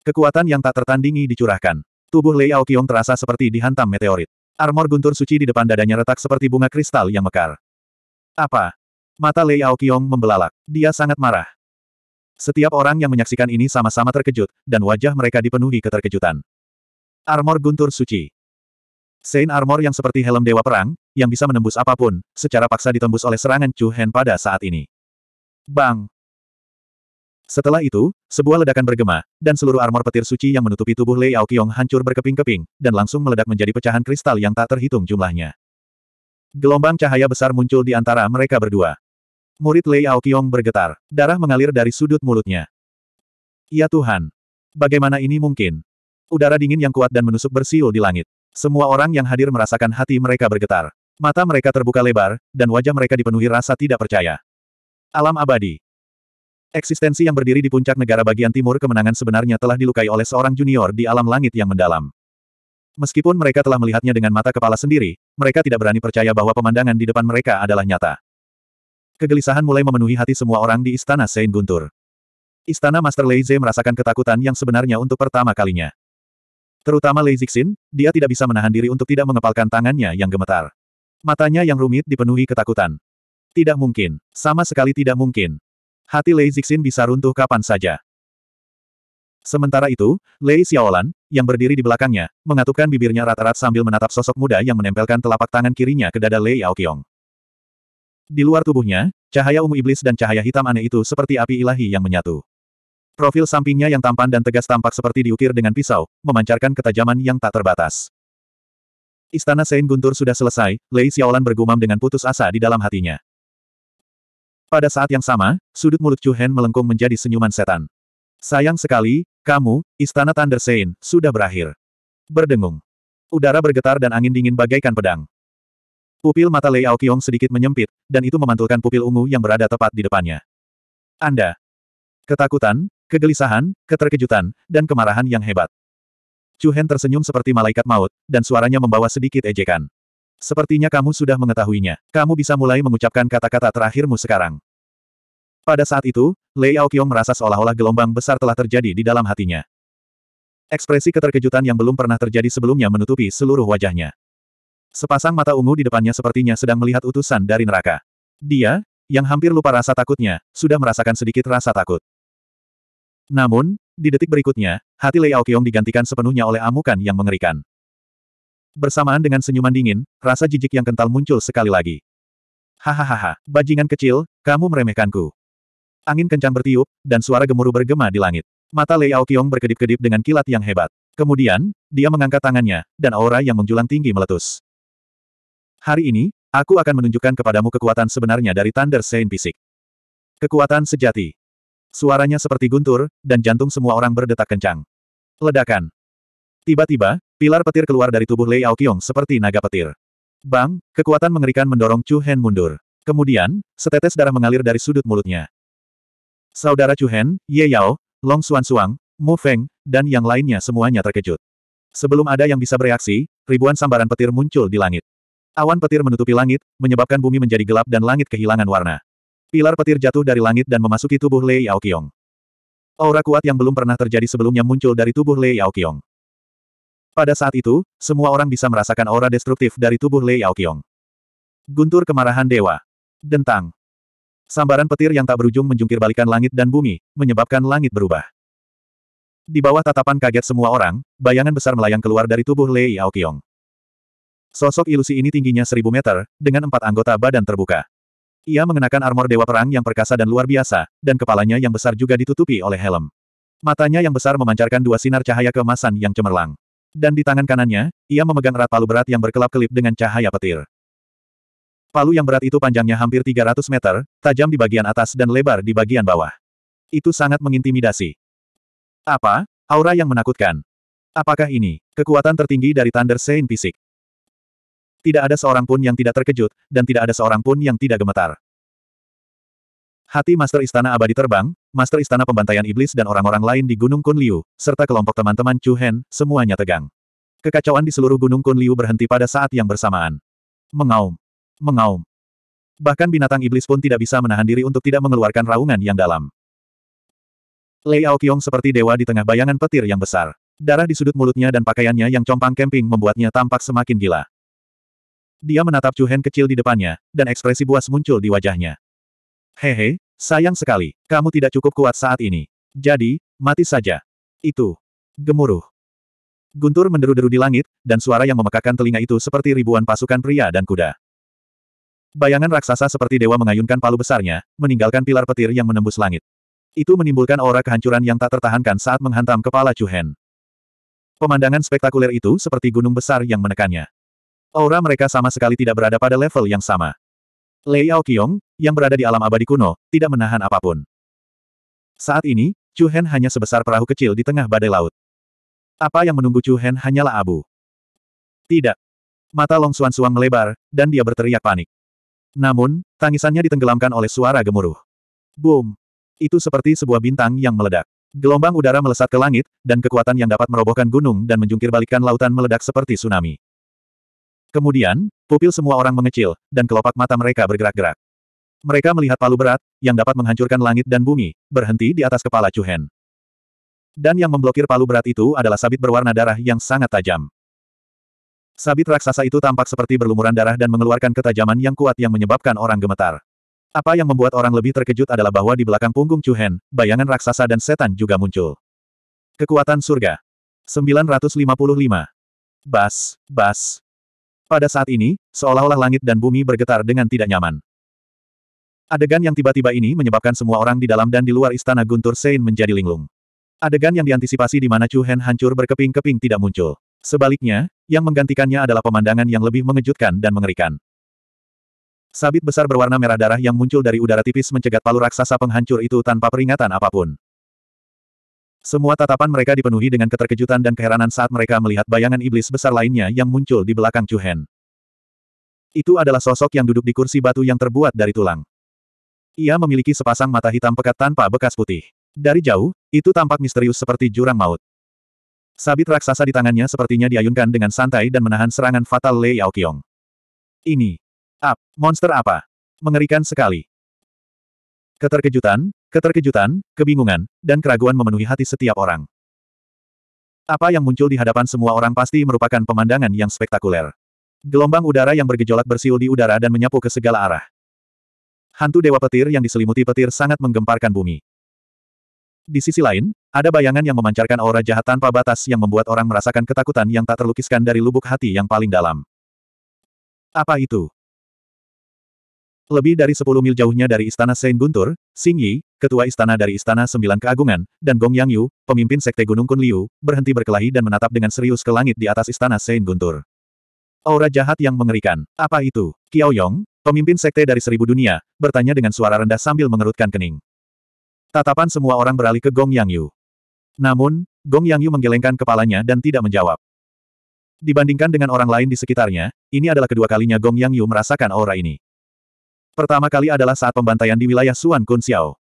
Kekuatan yang tak tertandingi dicurahkan. Tubuh Lei Aokion terasa seperti dihantam meteorit. Armor guntur suci di depan dadanya retak seperti bunga kristal yang mekar. Apa? Mata Lei Aokion membelalak. Dia sangat marah. Setiap orang yang menyaksikan ini sama-sama terkejut, dan wajah mereka dipenuhi keterkejutan. Armor Guntur Suci. Sein Armor yang seperti helm Dewa Perang, yang bisa menembus apapun, secara paksa ditembus oleh serangan Chu Hen pada saat ini. Bang! Setelah itu, sebuah ledakan bergema, dan seluruh armor petir suci yang menutupi tubuh Lei Aoqiong hancur berkeping-keping, dan langsung meledak menjadi pecahan kristal yang tak terhitung jumlahnya. Gelombang cahaya besar muncul di antara mereka berdua. Murid Lei Aoqiong bergetar, darah mengalir dari sudut mulutnya. Ya Tuhan! Bagaimana ini mungkin? Udara dingin yang kuat dan menusuk bersiul di langit. Semua orang yang hadir merasakan hati mereka bergetar. Mata mereka terbuka lebar, dan wajah mereka dipenuhi rasa tidak percaya. Alam abadi. Eksistensi yang berdiri di puncak negara bagian timur kemenangan sebenarnya telah dilukai oleh seorang junior di alam langit yang mendalam. Meskipun mereka telah melihatnya dengan mata kepala sendiri, mereka tidak berani percaya bahwa pemandangan di depan mereka adalah nyata. Kegelisahan mulai memenuhi hati semua orang di Istana Saint Guntur. Istana Master Leize merasakan ketakutan yang sebenarnya untuk pertama kalinya. Terutama Lei Zixin, dia tidak bisa menahan diri untuk tidak mengepalkan tangannya yang gemetar. Matanya yang rumit dipenuhi ketakutan. Tidak mungkin. Sama sekali tidak mungkin. Hati Lei Zixin bisa runtuh kapan saja. Sementara itu, Lei Xiaolan, yang berdiri di belakangnya, mengatupkan bibirnya rata-rata sambil menatap sosok muda yang menempelkan telapak tangan kirinya ke dada Lei Aokyong. Di luar tubuhnya, cahaya ungu iblis dan cahaya hitam aneh itu seperti api ilahi yang menyatu. Profil sampingnya yang tampan dan tegas tampak seperti diukir dengan pisau, memancarkan ketajaman yang tak terbatas. Istana Sein Guntur sudah selesai, Lei Xiaolan bergumam dengan putus asa di dalam hatinya. Pada saat yang sama, sudut mulut Chu Hen melengkung menjadi senyuman setan. Sayang sekali, kamu, Istana Thunder Sein, sudah berakhir. Berdengung. Udara bergetar dan angin dingin bagaikan pedang. Pupil mata Lei Aokyong sedikit menyempit, dan itu memantulkan pupil ungu yang berada tepat di depannya. Anda. Ketakutan, Kegelisahan, keterkejutan, dan kemarahan yang hebat. Chu Hen tersenyum seperti malaikat maut, dan suaranya membawa sedikit ejekan. Sepertinya kamu sudah mengetahuinya. Kamu bisa mulai mengucapkan kata-kata terakhirmu sekarang. Pada saat itu, Lei Aokyong merasa seolah-olah gelombang besar telah terjadi di dalam hatinya. Ekspresi keterkejutan yang belum pernah terjadi sebelumnya menutupi seluruh wajahnya. Sepasang mata ungu di depannya sepertinya sedang melihat utusan dari neraka. Dia, yang hampir lupa rasa takutnya, sudah merasakan sedikit rasa takut. Namun, di detik berikutnya, hati Lei Aokyong digantikan sepenuhnya oleh amukan yang mengerikan. Bersamaan dengan senyuman dingin, rasa jijik yang kental muncul sekali lagi. Hahaha, bajingan kecil, kamu meremehkanku. Angin kencang bertiup, dan suara gemuruh bergema di langit. Mata Lei Aokyong berkedip-kedip dengan kilat yang hebat. Kemudian, dia mengangkat tangannya, dan aura yang menjulang tinggi meletus. Hari ini, aku akan menunjukkan kepadamu kekuatan sebenarnya dari Thunder Saint Fisik. Kekuatan sejati. Suaranya seperti guntur, dan jantung semua orang berdetak kencang. Ledakan. Tiba-tiba, pilar petir keluar dari tubuh Lei Aoqiong seperti naga petir. Bang, kekuatan mengerikan mendorong Chu Hen mundur. Kemudian, setetes darah mengalir dari sudut mulutnya. Saudara Chu Hen, Ye Yao, Long Xuan Suang, Mu Feng, dan yang lainnya semuanya terkejut. Sebelum ada yang bisa bereaksi, ribuan sambaran petir muncul di langit. Awan petir menutupi langit, menyebabkan bumi menjadi gelap dan langit kehilangan warna. Pilar petir jatuh dari langit dan memasuki tubuh Lei Yaoqiong. Aura kuat yang belum pernah terjadi sebelumnya muncul dari tubuh Lei Yaoqiong. Pada saat itu, semua orang bisa merasakan aura destruktif dari tubuh Lei Yaoqiong. Guntur kemarahan dewa. Dentang. Sambaran petir yang tak berujung menjungkir balikan langit dan bumi, menyebabkan langit berubah. Di bawah tatapan kaget semua orang, bayangan besar melayang keluar dari tubuh Lei Yaoqiong. Sosok ilusi ini tingginya seribu meter, dengan empat anggota badan terbuka. Ia mengenakan armor dewa perang yang perkasa dan luar biasa, dan kepalanya yang besar juga ditutupi oleh helm. Matanya yang besar memancarkan dua sinar cahaya keemasan yang cemerlang. Dan di tangan kanannya, ia memegang erat palu berat yang berkelap-kelip dengan cahaya petir. Palu yang berat itu panjangnya hampir 300 meter, tajam di bagian atas dan lebar di bagian bawah. Itu sangat mengintimidasi. Apa? Aura yang menakutkan. Apakah ini kekuatan tertinggi dari Thunder Saint Fisik? Tidak ada seorang pun yang tidak terkejut, dan tidak ada seorang pun yang tidak gemetar. Hati Master Istana Abadi terbang, Master Istana Pembantaian Iblis dan orang-orang lain di Gunung Kunliu, serta kelompok teman-teman Chu Hen, semuanya tegang. Kekacauan di seluruh Gunung Kunliu berhenti pada saat yang bersamaan. Mengaum. Mengaum. Bahkan binatang iblis pun tidak bisa menahan diri untuk tidak mengeluarkan raungan yang dalam. Lei Aokyong seperti dewa di tengah bayangan petir yang besar. Darah di sudut mulutnya dan pakaiannya yang compang kemping membuatnya tampak semakin gila. Dia menatap Hen kecil di depannya, dan ekspresi buas muncul di wajahnya. Hehe, sayang sekali, kamu tidak cukup kuat saat ini. Jadi, mati saja. Itu. Gemuruh. Guntur menderu-deru di langit, dan suara yang memekakan telinga itu seperti ribuan pasukan pria dan kuda. Bayangan raksasa seperti dewa mengayunkan palu besarnya, meninggalkan pilar petir yang menembus langit. Itu menimbulkan aura kehancuran yang tak tertahankan saat menghantam kepala Hen. Pemandangan spektakuler itu seperti gunung besar yang menekannya. Aura mereka sama sekali tidak berada pada level yang sama. Lei Aoqiong, yang berada di alam abadi kuno, tidak menahan apapun. Saat ini, Chu Hen hanya sebesar perahu kecil di tengah badai laut. Apa yang menunggu Chu Hen hanyalah abu. Tidak. Mata Long Suan Suang melebar, dan dia berteriak panik. Namun, tangisannya ditenggelamkan oleh suara gemuruh. Boom! Itu seperti sebuah bintang yang meledak. Gelombang udara melesat ke langit, dan kekuatan yang dapat merobohkan gunung dan menjungkirbalikkan lautan meledak seperti tsunami. Kemudian, pupil semua orang mengecil, dan kelopak mata mereka bergerak-gerak. Mereka melihat palu berat, yang dapat menghancurkan langit dan bumi, berhenti di atas kepala Hen. Dan yang memblokir palu berat itu adalah sabit berwarna darah yang sangat tajam. Sabit raksasa itu tampak seperti berlumuran darah dan mengeluarkan ketajaman yang kuat yang menyebabkan orang gemetar. Apa yang membuat orang lebih terkejut adalah bahwa di belakang punggung Hen, bayangan raksasa dan setan juga muncul. Kekuatan surga. 955. Bas, bas, pada saat ini, seolah-olah langit dan bumi bergetar dengan tidak nyaman. Adegan yang tiba-tiba ini menyebabkan semua orang di dalam dan di luar istana Guntur Sein menjadi linglung. Adegan yang diantisipasi di mana Chu Hen hancur berkeping-keping tidak muncul. Sebaliknya, yang menggantikannya adalah pemandangan yang lebih mengejutkan dan mengerikan. Sabit besar berwarna merah darah yang muncul dari udara tipis mencegat palu raksasa penghancur itu tanpa peringatan apapun. Semua tatapan mereka dipenuhi dengan keterkejutan dan keheranan saat mereka melihat bayangan iblis besar lainnya yang muncul di belakang Chu Hen. Itu adalah sosok yang duduk di kursi batu yang terbuat dari tulang. Ia memiliki sepasang mata hitam pekat tanpa bekas putih. Dari jauh, itu tampak misterius seperti jurang maut. Sabit raksasa di tangannya sepertinya diayunkan dengan santai dan menahan serangan fatal Lei Yaoqiong. Ini. ap monster apa? Mengerikan sekali. Keterkejutan, Keterkejutan, kebingungan, dan keraguan memenuhi hati setiap orang. Apa yang muncul di hadapan semua orang pasti merupakan pemandangan yang spektakuler. Gelombang udara yang bergejolak bersiul di udara dan menyapu ke segala arah. Hantu dewa petir yang diselimuti petir sangat menggemparkan bumi. Di sisi lain, ada bayangan yang memancarkan aura jahat tanpa batas yang membuat orang merasakan ketakutan yang tak terlukiskan dari lubuk hati yang paling dalam. Apa itu? Lebih dari 10 mil jauhnya dari Istana Saint Guntur, Xing Yi, ketua istana dari Istana Sembilan Keagungan, dan Gong Yang Yu, pemimpin Sekte Gunung Kun Liu, berhenti berkelahi dan menatap dengan serius ke langit di atas Istana Saint Guntur. Aura jahat yang mengerikan. Apa itu? Qiao Yong, pemimpin Sekte dari Seribu Dunia, bertanya dengan suara rendah sambil mengerutkan kening. Tatapan semua orang beralih ke Gong Yang Yu. Namun, Gong Yang Yu menggelengkan kepalanya dan tidak menjawab. Dibandingkan dengan orang lain di sekitarnya, ini adalah kedua kalinya Gong Yang Yu merasakan aura ini. Pertama kali adalah saat pembantaian di wilayah Suan Kun Xiao.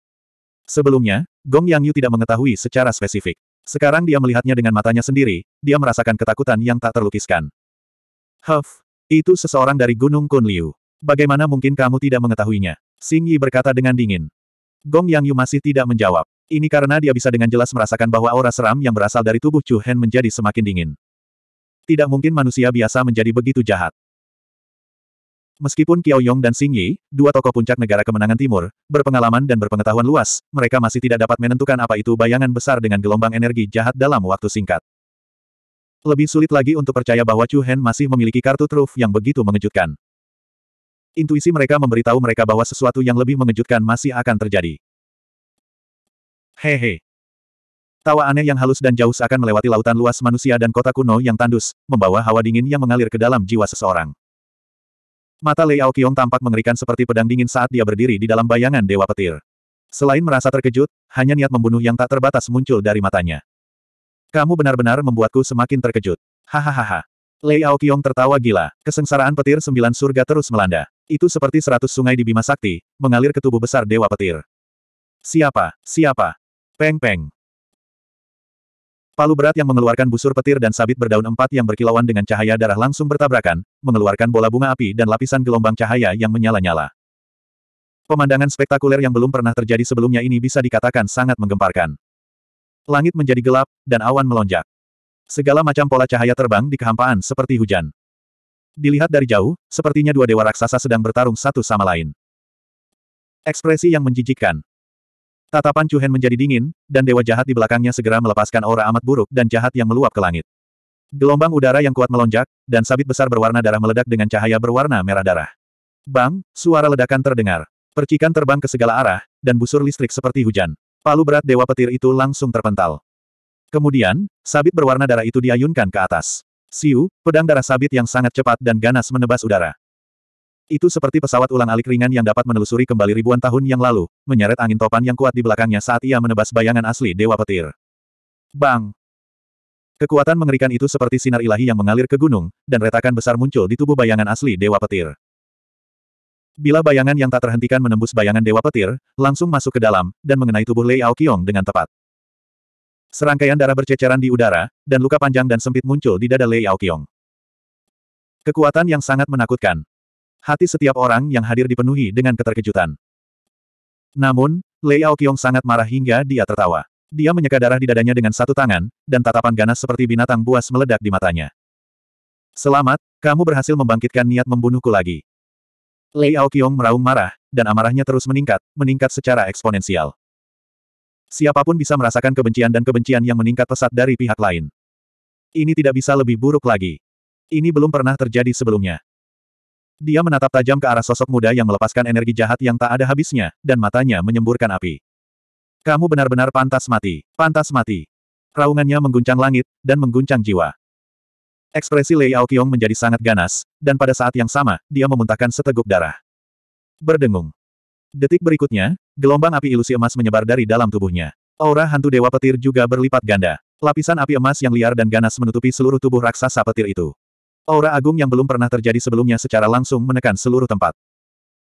Sebelumnya, Gong Yang Yu tidak mengetahui secara spesifik. Sekarang dia melihatnya dengan matanya sendiri, dia merasakan ketakutan yang tak terlukiskan. Huff, itu seseorang dari Gunung Kunliu. Bagaimana mungkin kamu tidak mengetahuinya? Xing Yi berkata dengan dingin. Gong Yang Yu masih tidak menjawab. Ini karena dia bisa dengan jelas merasakan bahwa aura seram yang berasal dari tubuh Chu Hen menjadi semakin dingin. Tidak mungkin manusia biasa menjadi begitu jahat. Meskipun Qiao Yong dan Xing Yi, dua tokoh puncak negara kemenangan timur, berpengalaman dan berpengetahuan luas, mereka masih tidak dapat menentukan apa itu bayangan besar dengan gelombang energi jahat dalam waktu singkat. Lebih sulit lagi untuk percaya bahwa Chu Hen masih memiliki kartu truf yang begitu mengejutkan. Intuisi mereka memberitahu mereka bahwa sesuatu yang lebih mengejutkan masih akan terjadi. Hehe. Tawa aneh yang halus dan jauh seakan melewati lautan luas manusia dan kota kuno yang tandus, membawa hawa dingin yang mengalir ke dalam jiwa seseorang. Mata Lei Aoqiong tampak mengerikan seperti pedang dingin saat dia berdiri di dalam bayangan Dewa Petir. Selain merasa terkejut, hanya niat membunuh yang tak terbatas muncul dari matanya. Kamu benar-benar membuatku semakin terkejut. Hahaha. Lei Aoqiong tertawa gila. Kesengsaraan petir sembilan surga terus melanda. Itu seperti seratus sungai di Bima Sakti, mengalir ke tubuh besar Dewa Petir. Siapa? Siapa? Peng Peng. Palu berat yang mengeluarkan busur petir dan sabit berdaun empat yang berkilauan dengan cahaya darah langsung bertabrakan, mengeluarkan bola bunga api dan lapisan gelombang cahaya yang menyala-nyala. Pemandangan spektakuler yang belum pernah terjadi sebelumnya ini bisa dikatakan sangat menggemparkan. Langit menjadi gelap, dan awan melonjak. Segala macam pola cahaya terbang di kehampaan seperti hujan. Dilihat dari jauh, sepertinya dua dewa raksasa sedang bertarung satu sama lain. Ekspresi yang menjijikkan, Tatapan Chu Hen menjadi dingin, dan dewa jahat di belakangnya segera melepaskan aura amat buruk dan jahat yang meluap ke langit. Gelombang udara yang kuat melonjak, dan sabit besar berwarna darah meledak dengan cahaya berwarna merah darah. Bang, suara ledakan terdengar. Percikan terbang ke segala arah, dan busur listrik seperti hujan. Palu berat dewa petir itu langsung terpental. Kemudian, sabit berwarna darah itu diayunkan ke atas. Siu, pedang darah sabit yang sangat cepat dan ganas menebas udara. Itu seperti pesawat ulang-alik ringan yang dapat menelusuri kembali ribuan tahun yang lalu, menyeret angin topan yang kuat di belakangnya saat ia menebas bayangan asli Dewa Petir. Bang! Kekuatan mengerikan itu seperti sinar ilahi yang mengalir ke gunung, dan retakan besar muncul di tubuh bayangan asli Dewa Petir. Bila bayangan yang tak terhentikan menembus bayangan Dewa Petir, langsung masuk ke dalam, dan mengenai tubuh Lei Aoqiong dengan tepat. Serangkaian darah berceceran di udara, dan luka panjang dan sempit muncul di dada Lei Aoqiong. Kekuatan yang sangat menakutkan, Hati setiap orang yang hadir dipenuhi dengan keterkejutan. Namun, Lei Aokyong sangat marah hingga dia tertawa. Dia menyeka darah di dadanya dengan satu tangan, dan tatapan ganas seperti binatang buas meledak di matanya. Selamat, kamu berhasil membangkitkan niat membunuhku lagi. Lei Aokyong meraung marah, dan amarahnya terus meningkat, meningkat secara eksponensial. Siapapun bisa merasakan kebencian dan kebencian yang meningkat pesat dari pihak lain. Ini tidak bisa lebih buruk lagi. Ini belum pernah terjadi sebelumnya. Dia menatap tajam ke arah sosok muda yang melepaskan energi jahat yang tak ada habisnya, dan matanya menyemburkan api. Kamu benar-benar pantas mati, pantas mati. Raungannya mengguncang langit, dan mengguncang jiwa. Ekspresi Lei Aoqiong menjadi sangat ganas, dan pada saat yang sama, dia memuntahkan seteguk darah. Berdengung. Detik berikutnya, gelombang api ilusi emas menyebar dari dalam tubuhnya. Aura hantu dewa petir juga berlipat ganda. Lapisan api emas yang liar dan ganas menutupi seluruh tubuh raksasa petir itu. Aura agung yang belum pernah terjadi sebelumnya secara langsung menekan seluruh tempat.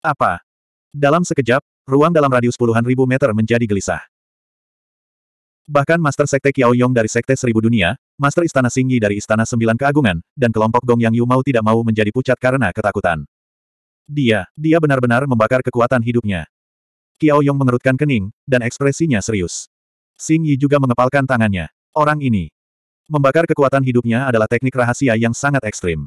Apa? Dalam sekejap, ruang dalam radius puluhan ribu meter menjadi gelisah. Bahkan Master Sekte Kiao Yong dari Sekte Seribu Dunia, Master Istana Singyi dari Istana Sembilan Keagungan, dan kelompok Gong Yang Yu mau tidak mau menjadi pucat karena ketakutan. Dia, dia benar-benar membakar kekuatan hidupnya. Kiao Yong mengerutkan kening, dan ekspresinya serius. Singyi juga mengepalkan tangannya. Orang ini, Membakar kekuatan hidupnya adalah teknik rahasia yang sangat ekstrim.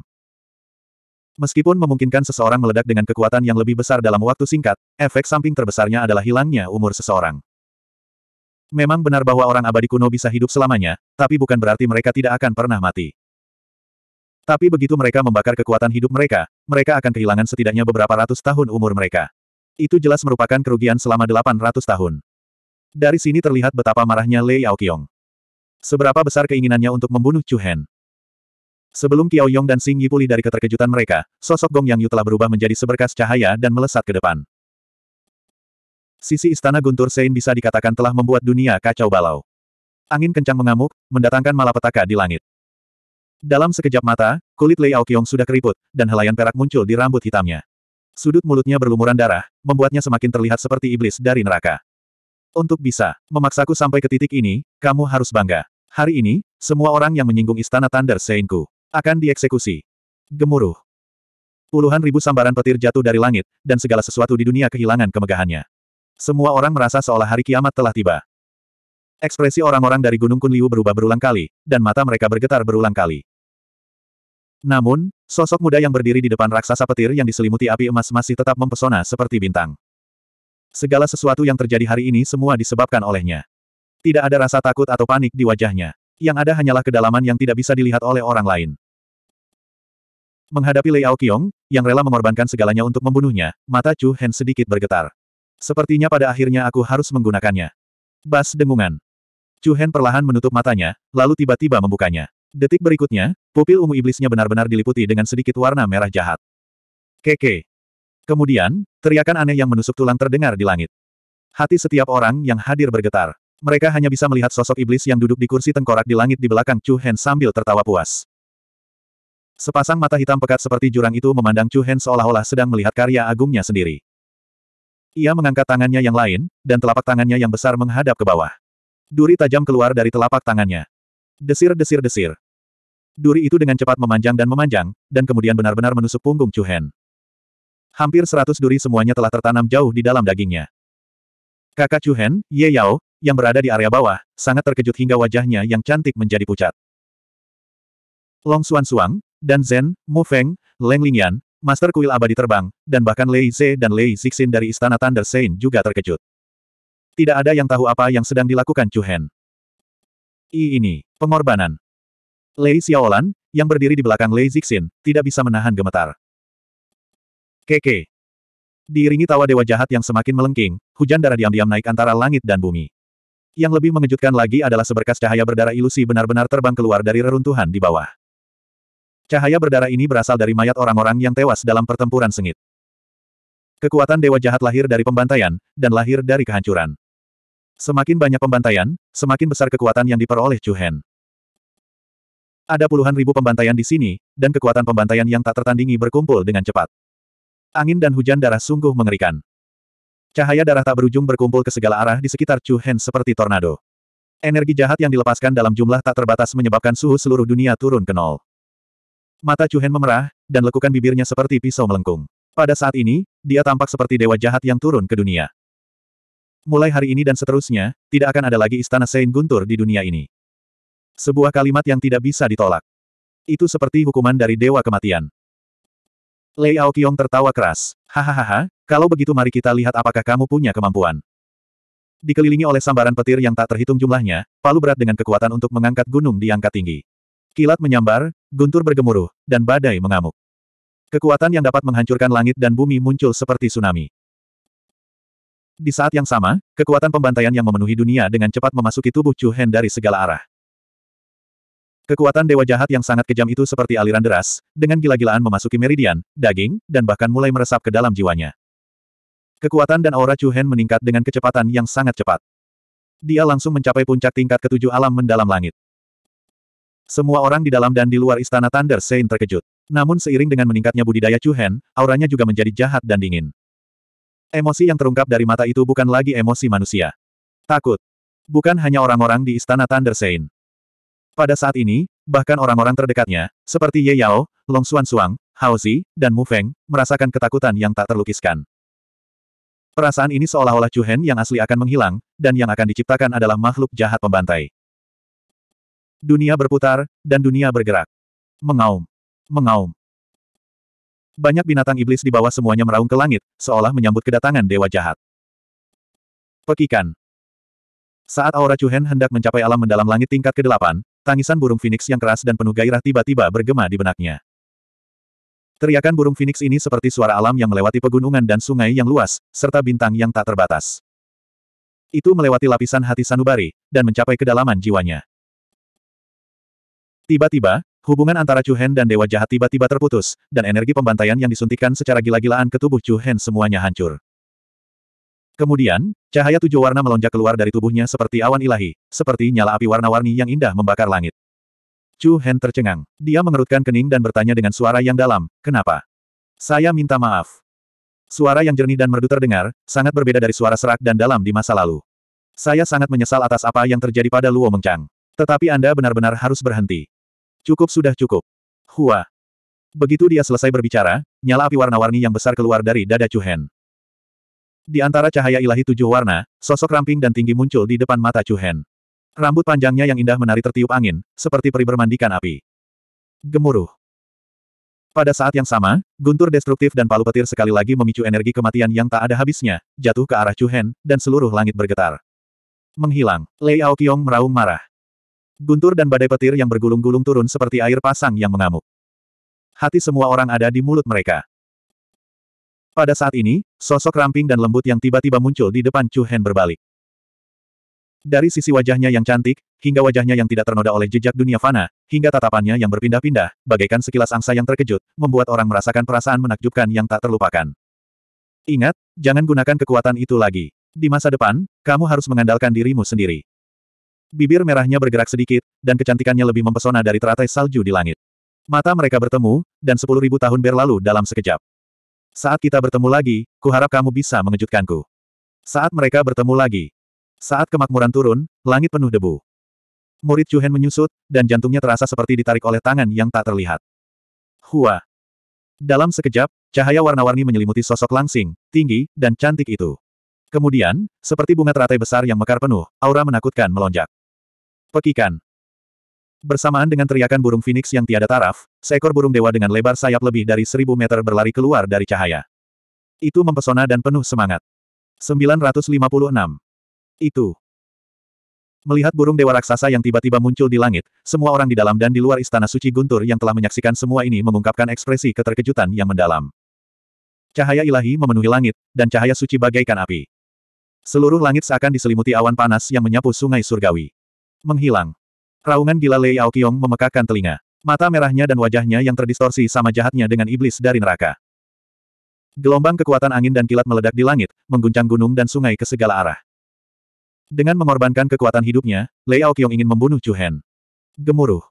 Meskipun memungkinkan seseorang meledak dengan kekuatan yang lebih besar dalam waktu singkat, efek samping terbesarnya adalah hilangnya umur seseorang. Memang benar bahwa orang abadi kuno bisa hidup selamanya, tapi bukan berarti mereka tidak akan pernah mati. Tapi begitu mereka membakar kekuatan hidup mereka, mereka akan kehilangan setidaknya beberapa ratus tahun umur mereka. Itu jelas merupakan kerugian selama 800 tahun. Dari sini terlihat betapa marahnya Lei Yaoqiong. Seberapa besar keinginannya untuk membunuh Chu Hen? Sebelum Qiao Yong dan Sing Yi pulih dari keterkejutan mereka, sosok Gong Yang Yu telah berubah menjadi seberkas cahaya dan melesat ke depan. Sisi istana Guntur Sein bisa dikatakan telah membuat dunia kacau balau. Angin kencang mengamuk, mendatangkan malapetaka di langit. Dalam sekejap mata, kulit Lei Aoqiong sudah keriput, dan helaian perak muncul di rambut hitamnya. Sudut mulutnya berlumuran darah, membuatnya semakin terlihat seperti iblis dari neraka. Untuk bisa memaksaku sampai ke titik ini, kamu harus bangga. Hari ini, semua orang yang menyinggung istana Thunder Seinku akan dieksekusi. Gemuruh. Puluhan ribu sambaran petir jatuh dari langit, dan segala sesuatu di dunia kehilangan kemegahannya. Semua orang merasa seolah hari kiamat telah tiba. Ekspresi orang-orang dari Gunung Kunliu berubah berulang kali, dan mata mereka bergetar berulang kali. Namun, sosok muda yang berdiri di depan raksasa petir yang diselimuti api emas masih tetap mempesona seperti bintang. Segala sesuatu yang terjadi hari ini semua disebabkan olehnya. Tidak ada rasa takut atau panik di wajahnya. Yang ada hanyalah kedalaman yang tidak bisa dilihat oleh orang lain. Menghadapi Lei Aoqiong, yang rela mengorbankan segalanya untuk membunuhnya, mata Chu Hen sedikit bergetar. Sepertinya pada akhirnya aku harus menggunakannya. Bas dengungan. Chu Hen perlahan menutup matanya, lalu tiba-tiba membukanya. Detik berikutnya, pupil ungu iblisnya benar-benar diliputi dengan sedikit warna merah jahat. Keke. Kemudian, teriakan aneh yang menusuk tulang terdengar di langit. Hati setiap orang yang hadir bergetar. Mereka hanya bisa melihat sosok iblis yang duduk di kursi tengkorak di langit di belakang Chu Hen sambil tertawa puas. Sepasang mata hitam pekat seperti jurang itu memandang Chu Hen seolah-olah sedang melihat karya agungnya sendiri. Ia mengangkat tangannya yang lain, dan telapak tangannya yang besar menghadap ke bawah. Duri tajam keluar dari telapak tangannya. Desir-desir-desir. Duri itu dengan cepat memanjang dan memanjang, dan kemudian benar-benar menusuk punggung Chu Hen. Hampir seratus duri semuanya telah tertanam jauh di dalam dagingnya. Kakak Chu Hen, Ye Yao, yang berada di area bawah, sangat terkejut hingga wajahnya yang cantik menjadi pucat. Long Xuan Suang, dan Zen, Mu Feng, Leng Lingyan, Master Kuil Abadi terbang, dan bahkan Lei Ze dan Lei Zixin dari Istana Thunder Saint juga terkejut. Tidak ada yang tahu apa yang sedang dilakukan Chu Hen. I ini, pengorbanan. Lei Xiaolan, yang berdiri di belakang Lei Zixin, tidak bisa menahan gemetar. Keke. Diiringi tawa dewa jahat yang semakin melengking, hujan darah diam-diam naik antara langit dan bumi. Yang lebih mengejutkan lagi adalah seberkas cahaya berdarah ilusi benar-benar terbang keluar dari reruntuhan di bawah. Cahaya berdarah ini berasal dari mayat orang-orang yang tewas dalam pertempuran sengit. Kekuatan dewa jahat lahir dari pembantaian, dan lahir dari kehancuran. Semakin banyak pembantaian, semakin besar kekuatan yang diperoleh Chuhen. Ada puluhan ribu pembantaian di sini, dan kekuatan pembantaian yang tak tertandingi berkumpul dengan cepat. Angin dan hujan darah sungguh mengerikan. Cahaya darah tak berujung berkumpul ke segala arah di sekitar Chu Hen seperti tornado. Energi jahat yang dilepaskan dalam jumlah tak terbatas menyebabkan suhu seluruh dunia turun ke nol. Mata Chu Hen memerah, dan lekukan bibirnya seperti pisau melengkung. Pada saat ini, dia tampak seperti dewa jahat yang turun ke dunia. Mulai hari ini dan seterusnya, tidak akan ada lagi istana Sein Guntur di dunia ini. Sebuah kalimat yang tidak bisa ditolak. Itu seperti hukuman dari dewa kematian. Lei Aokyong tertawa keras. Hahaha, kalau begitu mari kita lihat apakah kamu punya kemampuan. Dikelilingi oleh sambaran petir yang tak terhitung jumlahnya, palu berat dengan kekuatan untuk mengangkat gunung diangkat tinggi. Kilat menyambar, guntur bergemuruh, dan badai mengamuk. Kekuatan yang dapat menghancurkan langit dan bumi muncul seperti tsunami. Di saat yang sama, kekuatan pembantaian yang memenuhi dunia dengan cepat memasuki tubuh Chu Hen dari segala arah. Kekuatan dewa jahat yang sangat kejam itu seperti aliran deras, dengan gila-gilaan memasuki meridian, daging, dan bahkan mulai meresap ke dalam jiwanya. Kekuatan dan aura Chu Hen meningkat dengan kecepatan yang sangat cepat. Dia langsung mencapai puncak tingkat ketujuh alam mendalam langit. Semua orang di dalam dan di luar istana Thunder Saint terkejut. Namun seiring dengan meningkatnya budidaya Chu Hen, auranya juga menjadi jahat dan dingin. Emosi yang terungkap dari mata itu bukan lagi emosi manusia. Takut. Bukan hanya orang-orang di istana Thunder Saint. Pada saat ini, bahkan orang-orang terdekatnya, seperti Ye Yao, Long Xuan Suang, Hao Zi, dan Mu Feng, merasakan ketakutan yang tak terlukiskan. Perasaan ini seolah-olah Chuhen yang asli akan menghilang, dan yang akan diciptakan adalah makhluk jahat pembantai. Dunia berputar, dan dunia bergerak. Mengaum. Mengaum. Banyak binatang iblis di bawah semuanya meraung ke langit, seolah menyambut kedatangan dewa jahat. Pekikan. Saat aura Chuhen hendak mencapai alam mendalam langit tingkat ke-8, tangisan burung phoenix yang keras dan penuh gairah tiba-tiba bergema di benaknya. Teriakan burung Phoenix ini seperti suara alam yang melewati pegunungan dan sungai yang luas, serta bintang yang tak terbatas. Itu melewati lapisan hati Sanubari, dan mencapai kedalaman jiwanya. Tiba-tiba, hubungan antara Chu Hen dan Dewa Jahat tiba-tiba terputus, dan energi pembantaian yang disuntikan secara gila-gilaan ke tubuh Chu Hen semuanya hancur. Kemudian, cahaya tujuh warna melonjak keluar dari tubuhnya seperti awan ilahi, seperti nyala api warna-warni yang indah membakar langit. Chu Hen tercengang. Dia mengerutkan kening dan bertanya dengan suara yang dalam, kenapa? Saya minta maaf. Suara yang jernih dan merdu terdengar, sangat berbeda dari suara serak dan dalam di masa lalu. Saya sangat menyesal atas apa yang terjadi pada Luo Mengchang. Tetapi Anda benar-benar harus berhenti. Cukup sudah cukup. Hua. Begitu dia selesai berbicara, nyala api warna-warni yang besar keluar dari dada Chu Hen. Di antara cahaya ilahi tujuh warna, sosok ramping dan tinggi muncul di depan mata Chu Hen. Rambut panjangnya yang indah menari tertiup angin, seperti peri bermandikan api. Gemuruh. Pada saat yang sama, guntur destruktif dan palu petir sekali lagi memicu energi kematian yang tak ada habisnya, jatuh ke arah Chuhen, dan seluruh langit bergetar. Menghilang, Lei Kiong meraung marah. Guntur dan badai petir yang bergulung-gulung turun seperti air pasang yang mengamuk. Hati semua orang ada di mulut mereka. Pada saat ini, sosok ramping dan lembut yang tiba-tiba muncul di depan Chu Hen berbalik. Dari sisi wajahnya yang cantik, hingga wajahnya yang tidak ternoda oleh jejak dunia fana, hingga tatapannya yang berpindah-pindah, bagaikan sekilas angsa yang terkejut, membuat orang merasakan perasaan menakjubkan yang tak terlupakan. Ingat, jangan gunakan kekuatan itu lagi. Di masa depan, kamu harus mengandalkan dirimu sendiri. Bibir merahnya bergerak sedikit, dan kecantikannya lebih mempesona dari teratai salju di langit. Mata mereka bertemu, dan sepuluh ribu tahun berlalu dalam sekejap. Saat kita bertemu lagi, kuharap kamu bisa mengejutkanku. Saat mereka bertemu lagi, saat kemakmuran turun, langit penuh debu. Murid Chuhen menyusut, dan jantungnya terasa seperti ditarik oleh tangan yang tak terlihat. Hua. Dalam sekejap, cahaya warna-warni menyelimuti sosok langsing, tinggi, dan cantik itu. Kemudian, seperti bunga teratai besar yang mekar penuh, aura menakutkan melonjak. Pekikan. Bersamaan dengan teriakan burung phoenix yang tiada taraf, seekor burung dewa dengan lebar sayap lebih dari seribu meter berlari keluar dari cahaya. Itu mempesona dan penuh semangat. 956 itu. Melihat burung dewa raksasa yang tiba-tiba muncul di langit, semua orang di dalam dan di luar istana suci Guntur yang telah menyaksikan semua ini mengungkapkan ekspresi keterkejutan yang mendalam. Cahaya ilahi memenuhi langit, dan cahaya suci bagaikan api. Seluruh langit seakan diselimuti awan panas yang menyapu sungai surgawi. Menghilang. Raungan gila Lei yong memekakkan telinga. Mata merahnya dan wajahnya yang terdistorsi sama jahatnya dengan iblis dari neraka. Gelombang kekuatan angin dan kilat meledak di langit, mengguncang gunung dan sungai ke segala arah. Dengan mengorbankan kekuatan hidupnya, Lei Aoqiong ingin membunuh Chu Hen. Gemuruh.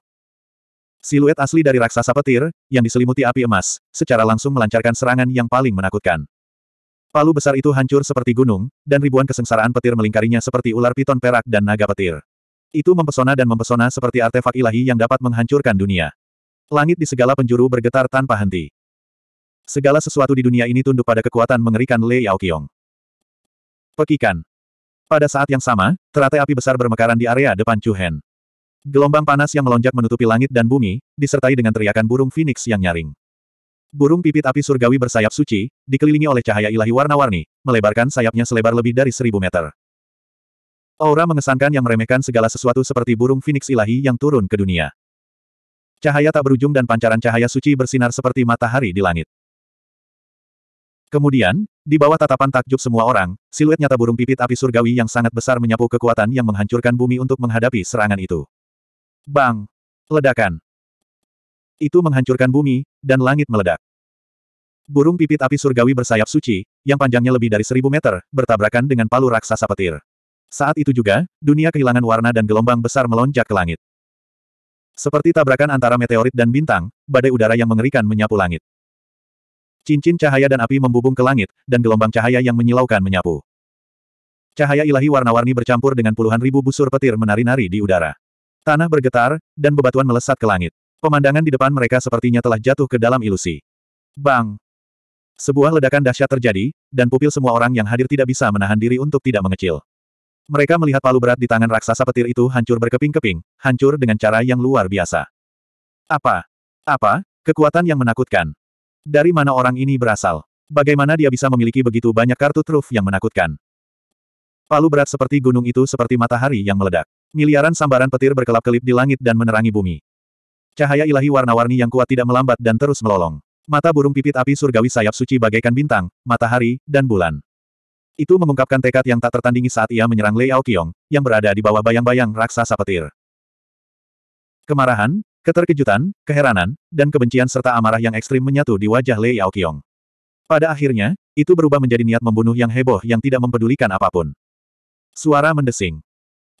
Siluet asli dari raksasa petir, yang diselimuti api emas, secara langsung melancarkan serangan yang paling menakutkan. Palu besar itu hancur seperti gunung, dan ribuan kesengsaraan petir melingkarinya seperti ular piton perak dan naga petir. Itu mempesona dan mempesona seperti artefak ilahi yang dapat menghancurkan dunia. Langit di segala penjuru bergetar tanpa henti. Segala sesuatu di dunia ini tunduk pada kekuatan mengerikan Lei Yaoqiong. Pekikan. Pada saat yang sama, teratai api besar bermekaran di area depan Chu Gelombang panas yang melonjak menutupi langit dan bumi, disertai dengan teriakan burung phoenix yang nyaring. Burung pipit api surgawi bersayap suci, dikelilingi oleh cahaya ilahi warna-warni, melebarkan sayapnya selebar lebih dari seribu meter. Aura mengesankan yang meremehkan segala sesuatu seperti burung phoenix ilahi yang turun ke dunia. Cahaya tak berujung dan pancaran cahaya suci bersinar seperti matahari di langit. Kemudian, di bawah tatapan takjub semua orang, siluet nyata burung pipit api surgawi yang sangat besar menyapu kekuatan yang menghancurkan bumi untuk menghadapi serangan itu. Bang! Ledakan! Itu menghancurkan bumi, dan langit meledak. Burung pipit api surgawi bersayap suci, yang panjangnya lebih dari seribu meter, bertabrakan dengan palu raksasa petir. Saat itu juga, dunia kehilangan warna dan gelombang besar melonjak ke langit. Seperti tabrakan antara meteorit dan bintang, badai udara yang mengerikan menyapu langit. Cincin cahaya dan api membubung ke langit, dan gelombang cahaya yang menyilaukan menyapu. Cahaya ilahi warna-warni bercampur dengan puluhan ribu busur petir menari-nari di udara. Tanah bergetar, dan bebatuan melesat ke langit. Pemandangan di depan mereka sepertinya telah jatuh ke dalam ilusi. Bang! Sebuah ledakan dahsyat terjadi, dan pupil semua orang yang hadir tidak bisa menahan diri untuk tidak mengecil. Mereka melihat palu berat di tangan raksasa petir itu hancur berkeping-keping, hancur dengan cara yang luar biasa. Apa? Apa? Kekuatan yang menakutkan. Dari mana orang ini berasal? Bagaimana dia bisa memiliki begitu banyak kartu truf yang menakutkan? Palu berat seperti gunung itu seperti matahari yang meledak. Miliaran sambaran petir berkelap-kelip di langit dan menerangi bumi. Cahaya ilahi warna-warni yang kuat tidak melambat dan terus melolong. Mata burung pipit api surgawi sayap suci bagaikan bintang, matahari, dan bulan. Itu mengungkapkan tekad yang tak tertandingi saat ia menyerang Lei Aoqiong, yang berada di bawah bayang-bayang raksasa petir. Kemarahan, Keterkejutan, keheranan, dan kebencian serta amarah yang ekstrim menyatu di wajah Lei Yaoqiong. Pada akhirnya, itu berubah menjadi niat membunuh yang heboh yang tidak mempedulikan apapun. Suara mendesing.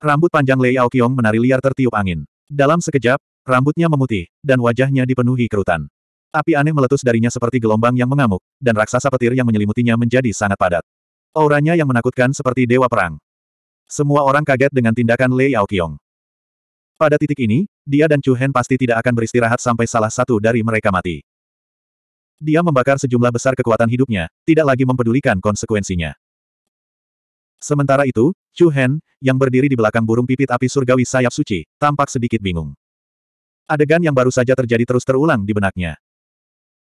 Rambut panjang Lei Yaoqiong menari liar tertiup angin. Dalam sekejap, rambutnya memutih, dan wajahnya dipenuhi kerutan. Api aneh meletus darinya seperti gelombang yang mengamuk, dan raksasa petir yang menyelimutinya menjadi sangat padat. Auranya yang menakutkan seperti dewa perang. Semua orang kaget dengan tindakan Lei Yaoqiong. Pada titik ini, dia dan Chu Hen pasti tidak akan beristirahat sampai salah satu dari mereka mati. Dia membakar sejumlah besar kekuatan hidupnya, tidak lagi mempedulikan konsekuensinya. Sementara itu, Chu Hen, yang berdiri di belakang burung pipit api surgawi sayap suci, tampak sedikit bingung. Adegan yang baru saja terjadi terus terulang di benaknya.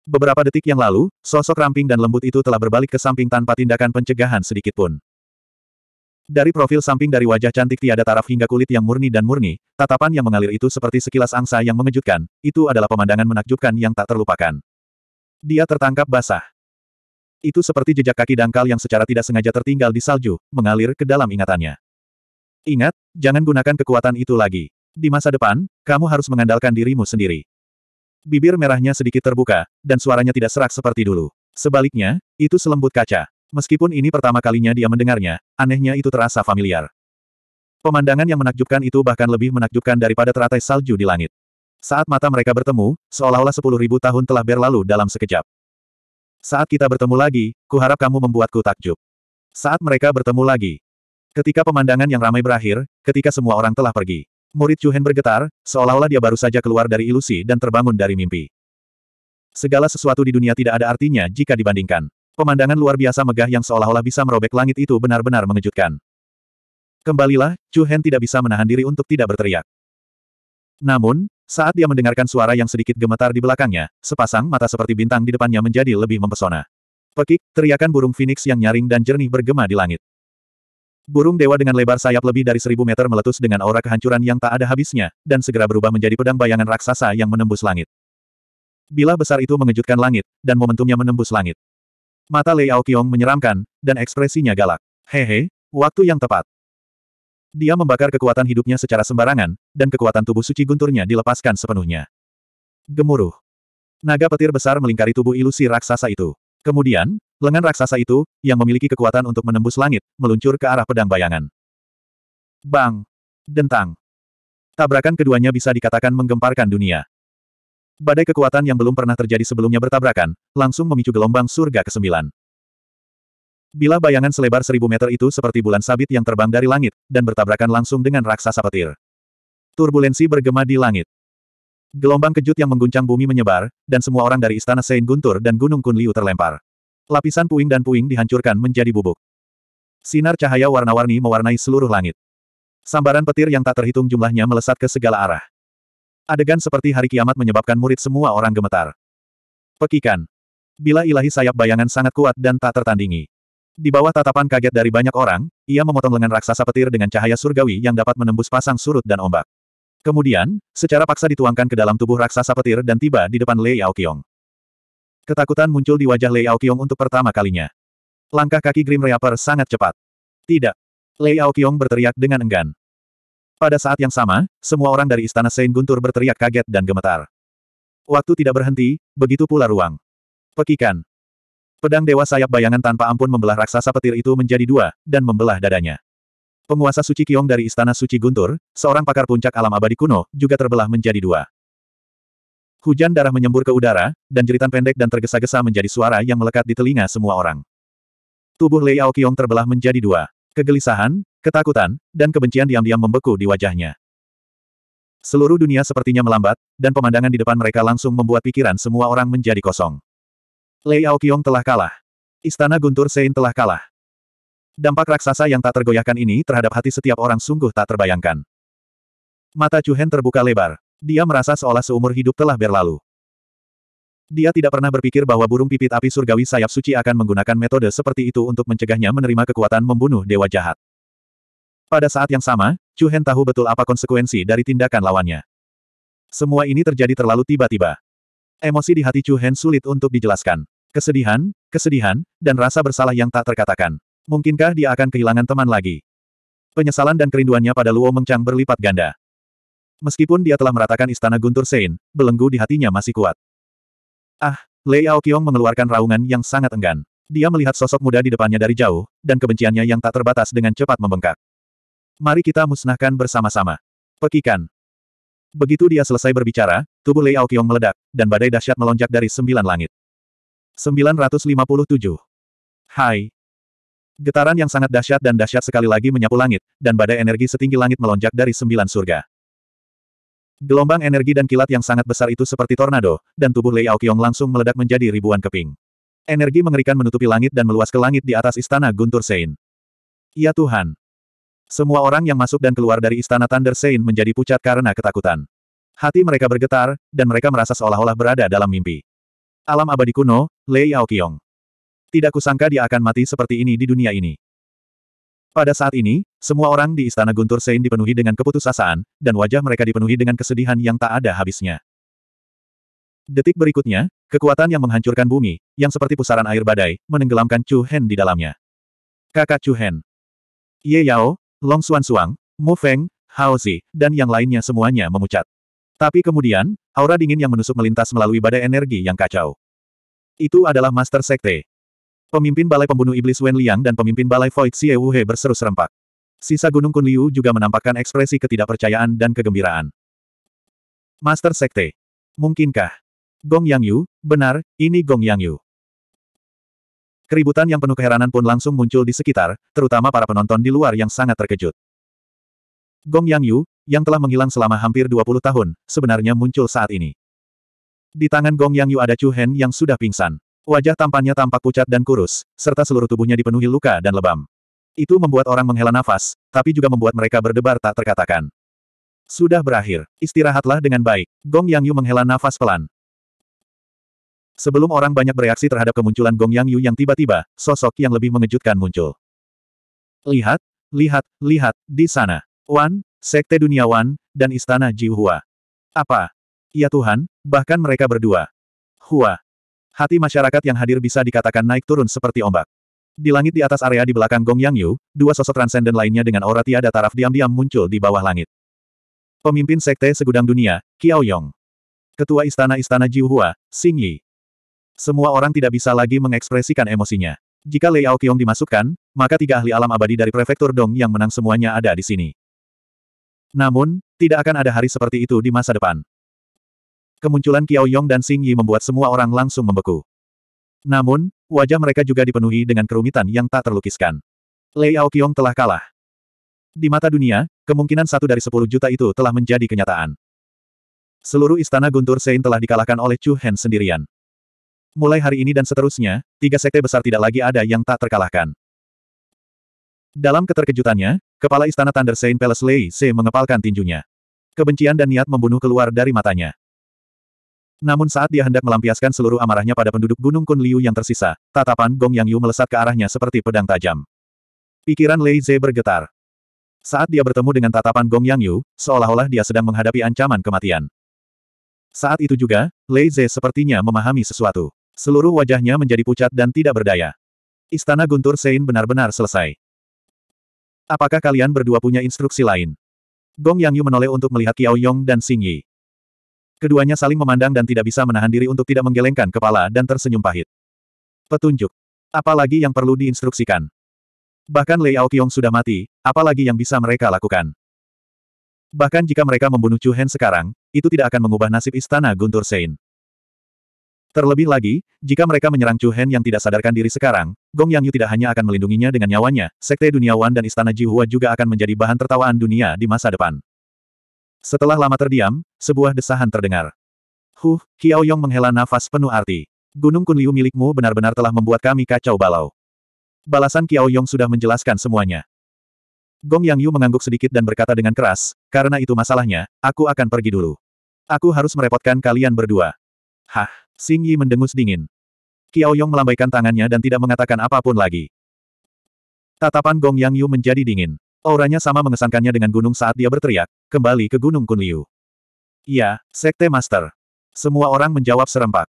Beberapa detik yang lalu, sosok ramping dan lembut itu telah berbalik ke samping tanpa tindakan pencegahan sedikitpun. Dari profil samping dari wajah cantik tiada taraf hingga kulit yang murni dan murni, tatapan yang mengalir itu seperti sekilas angsa yang mengejutkan, itu adalah pemandangan menakjubkan yang tak terlupakan. Dia tertangkap basah. Itu seperti jejak kaki dangkal yang secara tidak sengaja tertinggal di salju, mengalir ke dalam ingatannya. Ingat, jangan gunakan kekuatan itu lagi. Di masa depan, kamu harus mengandalkan dirimu sendiri. Bibir merahnya sedikit terbuka, dan suaranya tidak serak seperti dulu. Sebaliknya, itu selembut kaca. Meskipun ini pertama kalinya dia mendengarnya, anehnya itu terasa familiar. Pemandangan yang menakjubkan itu bahkan lebih menakjubkan daripada teratai salju di langit. Saat mata mereka bertemu, seolah-olah sepuluh ribu tahun telah berlalu dalam sekejap. Saat kita bertemu lagi, kuharap kamu membuatku takjub. Saat mereka bertemu lagi. Ketika pemandangan yang ramai berakhir, ketika semua orang telah pergi. Murid Chuhen bergetar, seolah-olah dia baru saja keluar dari ilusi dan terbangun dari mimpi. Segala sesuatu di dunia tidak ada artinya jika dibandingkan. Pemandangan luar biasa megah yang seolah-olah bisa merobek langit itu benar-benar mengejutkan. Kembalilah, Chu Hen tidak bisa menahan diri untuk tidak berteriak. Namun, saat dia mendengarkan suara yang sedikit gemetar di belakangnya, sepasang mata seperti bintang di depannya menjadi lebih mempesona. Pekik, teriakan burung phoenix yang nyaring dan jernih bergema di langit. Burung dewa dengan lebar sayap lebih dari seribu meter meletus dengan aura kehancuran yang tak ada habisnya, dan segera berubah menjadi pedang bayangan raksasa yang menembus langit. Bila besar itu mengejutkan langit, dan momentumnya menembus langit. Mata Lei Qiong menyeramkan, dan ekspresinya galak. Hehe, waktu yang tepat. Dia membakar kekuatan hidupnya secara sembarangan, dan kekuatan tubuh suci gunturnya dilepaskan sepenuhnya. Gemuruh. Naga petir besar melingkari tubuh ilusi raksasa itu. Kemudian, lengan raksasa itu, yang memiliki kekuatan untuk menembus langit, meluncur ke arah pedang bayangan. Bang! Dentang! Tabrakan keduanya bisa dikatakan menggemparkan dunia. Badai kekuatan yang belum pernah terjadi sebelumnya bertabrakan, langsung memicu gelombang surga ke-9. Bila bayangan selebar seribu meter itu seperti bulan sabit yang terbang dari langit, dan bertabrakan langsung dengan raksasa petir. Turbulensi bergema di langit. Gelombang kejut yang mengguncang bumi menyebar, dan semua orang dari istana Sein Guntur dan Gunung Kunliu terlempar. Lapisan puing dan puing dihancurkan menjadi bubuk. Sinar cahaya warna-warni mewarnai seluruh langit. Sambaran petir yang tak terhitung jumlahnya melesat ke segala arah. Adegan seperti hari kiamat menyebabkan murid semua orang gemetar. Pekikan. Bila ilahi sayap bayangan sangat kuat dan tak tertandingi. Di bawah tatapan kaget dari banyak orang, ia memotong lengan raksasa petir dengan cahaya surgawi yang dapat menembus pasang surut dan ombak. Kemudian, secara paksa dituangkan ke dalam tubuh raksasa petir dan tiba di depan Lei Aoqiong. Ketakutan muncul di wajah Lei Aoqiong untuk pertama kalinya. Langkah kaki Grim Reaper sangat cepat. Tidak. Lei Aoqiong berteriak dengan enggan. Pada saat yang sama, semua orang dari istana Saint Guntur berteriak kaget dan gemetar. Waktu tidak berhenti, begitu pula ruang. Pekikan. Pedang Dewa Sayap Bayangan tanpa ampun membelah raksasa petir itu menjadi dua, dan membelah dadanya. Penguasa Suci Kiong dari Istana Suci Guntur, seorang pakar puncak alam abadi kuno, juga terbelah menjadi dua. Hujan darah menyembur ke udara, dan jeritan pendek dan tergesa-gesa menjadi suara yang melekat di telinga semua orang. Tubuh Lei Aokiong terbelah menjadi dua. Kegelisahan, ketakutan, dan kebencian diam-diam membeku di wajahnya. Seluruh dunia sepertinya melambat, dan pemandangan di depan mereka langsung membuat pikiran semua orang menjadi kosong. Lei Aokyong telah kalah. Istana Guntur Sein telah kalah. Dampak raksasa yang tak tergoyahkan ini terhadap hati setiap orang sungguh tak terbayangkan. Mata Hen terbuka lebar. Dia merasa seolah seumur hidup telah berlalu. Dia tidak pernah berpikir bahwa burung pipit api surgawi sayap suci akan menggunakan metode seperti itu untuk mencegahnya menerima kekuatan membunuh dewa jahat. Pada saat yang sama, Chu Hen tahu betul apa konsekuensi dari tindakan lawannya. Semua ini terjadi terlalu tiba-tiba. Emosi di hati Chu Hen sulit untuk dijelaskan. Kesedihan, kesedihan, dan rasa bersalah yang tak terkatakan. Mungkinkah dia akan kehilangan teman lagi? Penyesalan dan kerinduannya pada Luo Mengchang berlipat ganda. Meskipun dia telah meratakan istana Guntur Sein, belenggu di hatinya masih kuat. Ah, Lei Aoqiong mengeluarkan raungan yang sangat enggan. Dia melihat sosok muda di depannya dari jauh, dan kebenciannya yang tak terbatas dengan cepat membengkak. Mari kita musnahkan bersama-sama. Pekikan. Begitu dia selesai berbicara, tubuh Lei Aoqiong meledak, dan badai dahsyat melonjak dari sembilan langit. 957. Hai. Getaran yang sangat dahsyat dan dahsyat sekali lagi menyapu langit, dan badai energi setinggi langit melonjak dari sembilan surga. Gelombang energi dan kilat yang sangat besar itu seperti tornado, dan tubuh Lei Aoqiong langsung meledak menjadi ribuan keping. Energi mengerikan menutupi langit dan meluas ke langit di atas istana Guntur Sein. Ya Tuhan! Semua orang yang masuk dan keluar dari istana Thunder Sein menjadi pucat karena ketakutan. Hati mereka bergetar, dan mereka merasa seolah-olah berada dalam mimpi. Alam abadi kuno, Lei Aoqiong. Tidak kusangka dia akan mati seperti ini di dunia ini. Pada saat ini, semua orang di Istana Guntur Sein dipenuhi dengan keputusasaan, dan wajah mereka dipenuhi dengan kesedihan yang tak ada habisnya. Detik berikutnya, kekuatan yang menghancurkan bumi, yang seperti pusaran air badai, menenggelamkan Chu Hen di dalamnya. Kakak Chu Hen, Ye Yao, Long Xuan Suang, Mu Feng, Hao Zi, dan yang lainnya semuanya memucat. Tapi kemudian, aura dingin yang menusuk melintas melalui badai energi yang kacau. Itu adalah Master Sekte, Pemimpin Balai Pembunuh Iblis Wen Liang dan pemimpin Balai Void Xie Wuhe berseru serempak. Sisa Gunung Kun Liu juga menampakkan ekspresi ketidakpercayaan dan kegembiraan. Master Sekte. Mungkinkah? Gong Yang Yu, benar, ini Gong Yang Yu. Keributan yang penuh keheranan pun langsung muncul di sekitar, terutama para penonton di luar yang sangat terkejut. Gong Yang Yu, yang telah menghilang selama hampir 20 tahun, sebenarnya muncul saat ini. Di tangan Gong Yang Yu ada Chu Hen yang sudah pingsan. Wajah tampannya tampak pucat dan kurus, serta seluruh tubuhnya dipenuhi luka dan lebam. Itu membuat orang menghela nafas, tapi juga membuat mereka berdebar tak terkatakan. Sudah berakhir, istirahatlah dengan baik. Gong Yang Yu menghela nafas pelan. Sebelum orang banyak bereaksi terhadap kemunculan Gong Yang Yu yang tiba-tiba, sosok yang lebih mengejutkan muncul. Lihat, lihat, lihat, di sana. Wan, Sekte Dunia Wan, dan Istana Jiuhua. Apa? Ya Tuhan, bahkan mereka berdua. Hua, Hati masyarakat yang hadir bisa dikatakan naik turun seperti ombak. Di langit di atas area di belakang Gong Yang Yu, dua sosok transenden lainnya dengan aura tiada taraf diam-diam muncul di bawah langit. Pemimpin Sekte Segudang Dunia, Kiao Yong. Ketua Istana-Istana Jiuhua, Xing Yi. Semua orang tidak bisa lagi mengekspresikan emosinya. Jika Lei Aoqiong dimasukkan, maka tiga ahli alam abadi dari prefektur Dong yang menang semuanya ada di sini. Namun, tidak akan ada hari seperti itu di masa depan. Kemunculan Kiao Yong dan Xing Yi membuat semua orang langsung membeku. Namun, wajah mereka juga dipenuhi dengan kerumitan yang tak terlukiskan. Lei Kiong telah kalah. Di mata dunia, kemungkinan satu dari sepuluh juta itu telah menjadi kenyataan. Seluruh istana Guntur Sein telah dikalahkan oleh Chu Hen sendirian. Mulai hari ini dan seterusnya, tiga sekte besar tidak lagi ada yang tak terkalahkan. Dalam keterkejutannya, Kepala Istana Thunder Sein Palace Lei Se mengepalkan tinjunya. Kebencian dan niat membunuh keluar dari matanya. Namun saat dia hendak melampiaskan seluruh amarahnya pada penduduk Gunung Kunliu yang tersisa, tatapan Gong Yang Yu melesat ke arahnya seperti pedang tajam. Pikiran Lei Ze bergetar. Saat dia bertemu dengan tatapan Gong Yang Yu, seolah-olah dia sedang menghadapi ancaman kematian. Saat itu juga, Lei Ze sepertinya memahami sesuatu. Seluruh wajahnya menjadi pucat dan tidak berdaya. Istana Guntur Sein benar-benar selesai. Apakah kalian berdua punya instruksi lain? Gong Yang Yu menoleh untuk melihat Kiao Yong dan Xing Yi. Keduanya saling memandang dan tidak bisa menahan diri untuk tidak menggelengkan kepala dan tersenyum pahit. Petunjuk. Apalagi yang perlu diinstruksikan. Bahkan Lei Aokyong sudah mati, apalagi yang bisa mereka lakukan. Bahkan jika mereka membunuh Chu Hen sekarang, itu tidak akan mengubah nasib istana Guntur Sein. Terlebih lagi, jika mereka menyerang Chu Hen yang tidak sadarkan diri sekarang, Gong Yang Yu tidak hanya akan melindunginya dengan nyawanya, Sekte Dunia Wan dan Istana Ji Hua juga akan menjadi bahan tertawaan dunia di masa depan. Setelah lama terdiam, sebuah desahan terdengar. Huh, Kiao Yong menghela nafas penuh arti. Gunung Kunliu milikmu benar-benar telah membuat kami kacau balau. Balasan Kiao Yong sudah menjelaskan semuanya. Gong Yang Yu mengangguk sedikit dan berkata dengan keras, karena itu masalahnya, aku akan pergi dulu. Aku harus merepotkan kalian berdua. Hah, Xing Yi mendengus dingin. Kiao Yong melambaikan tangannya dan tidak mengatakan apapun lagi. Tatapan Gong Yang Yu menjadi dingin. Auranya sama mengesankannya dengan gunung saat dia berteriak, kembali ke Gunung Kunliu. Iya, Sekte Master. Semua orang menjawab serempak.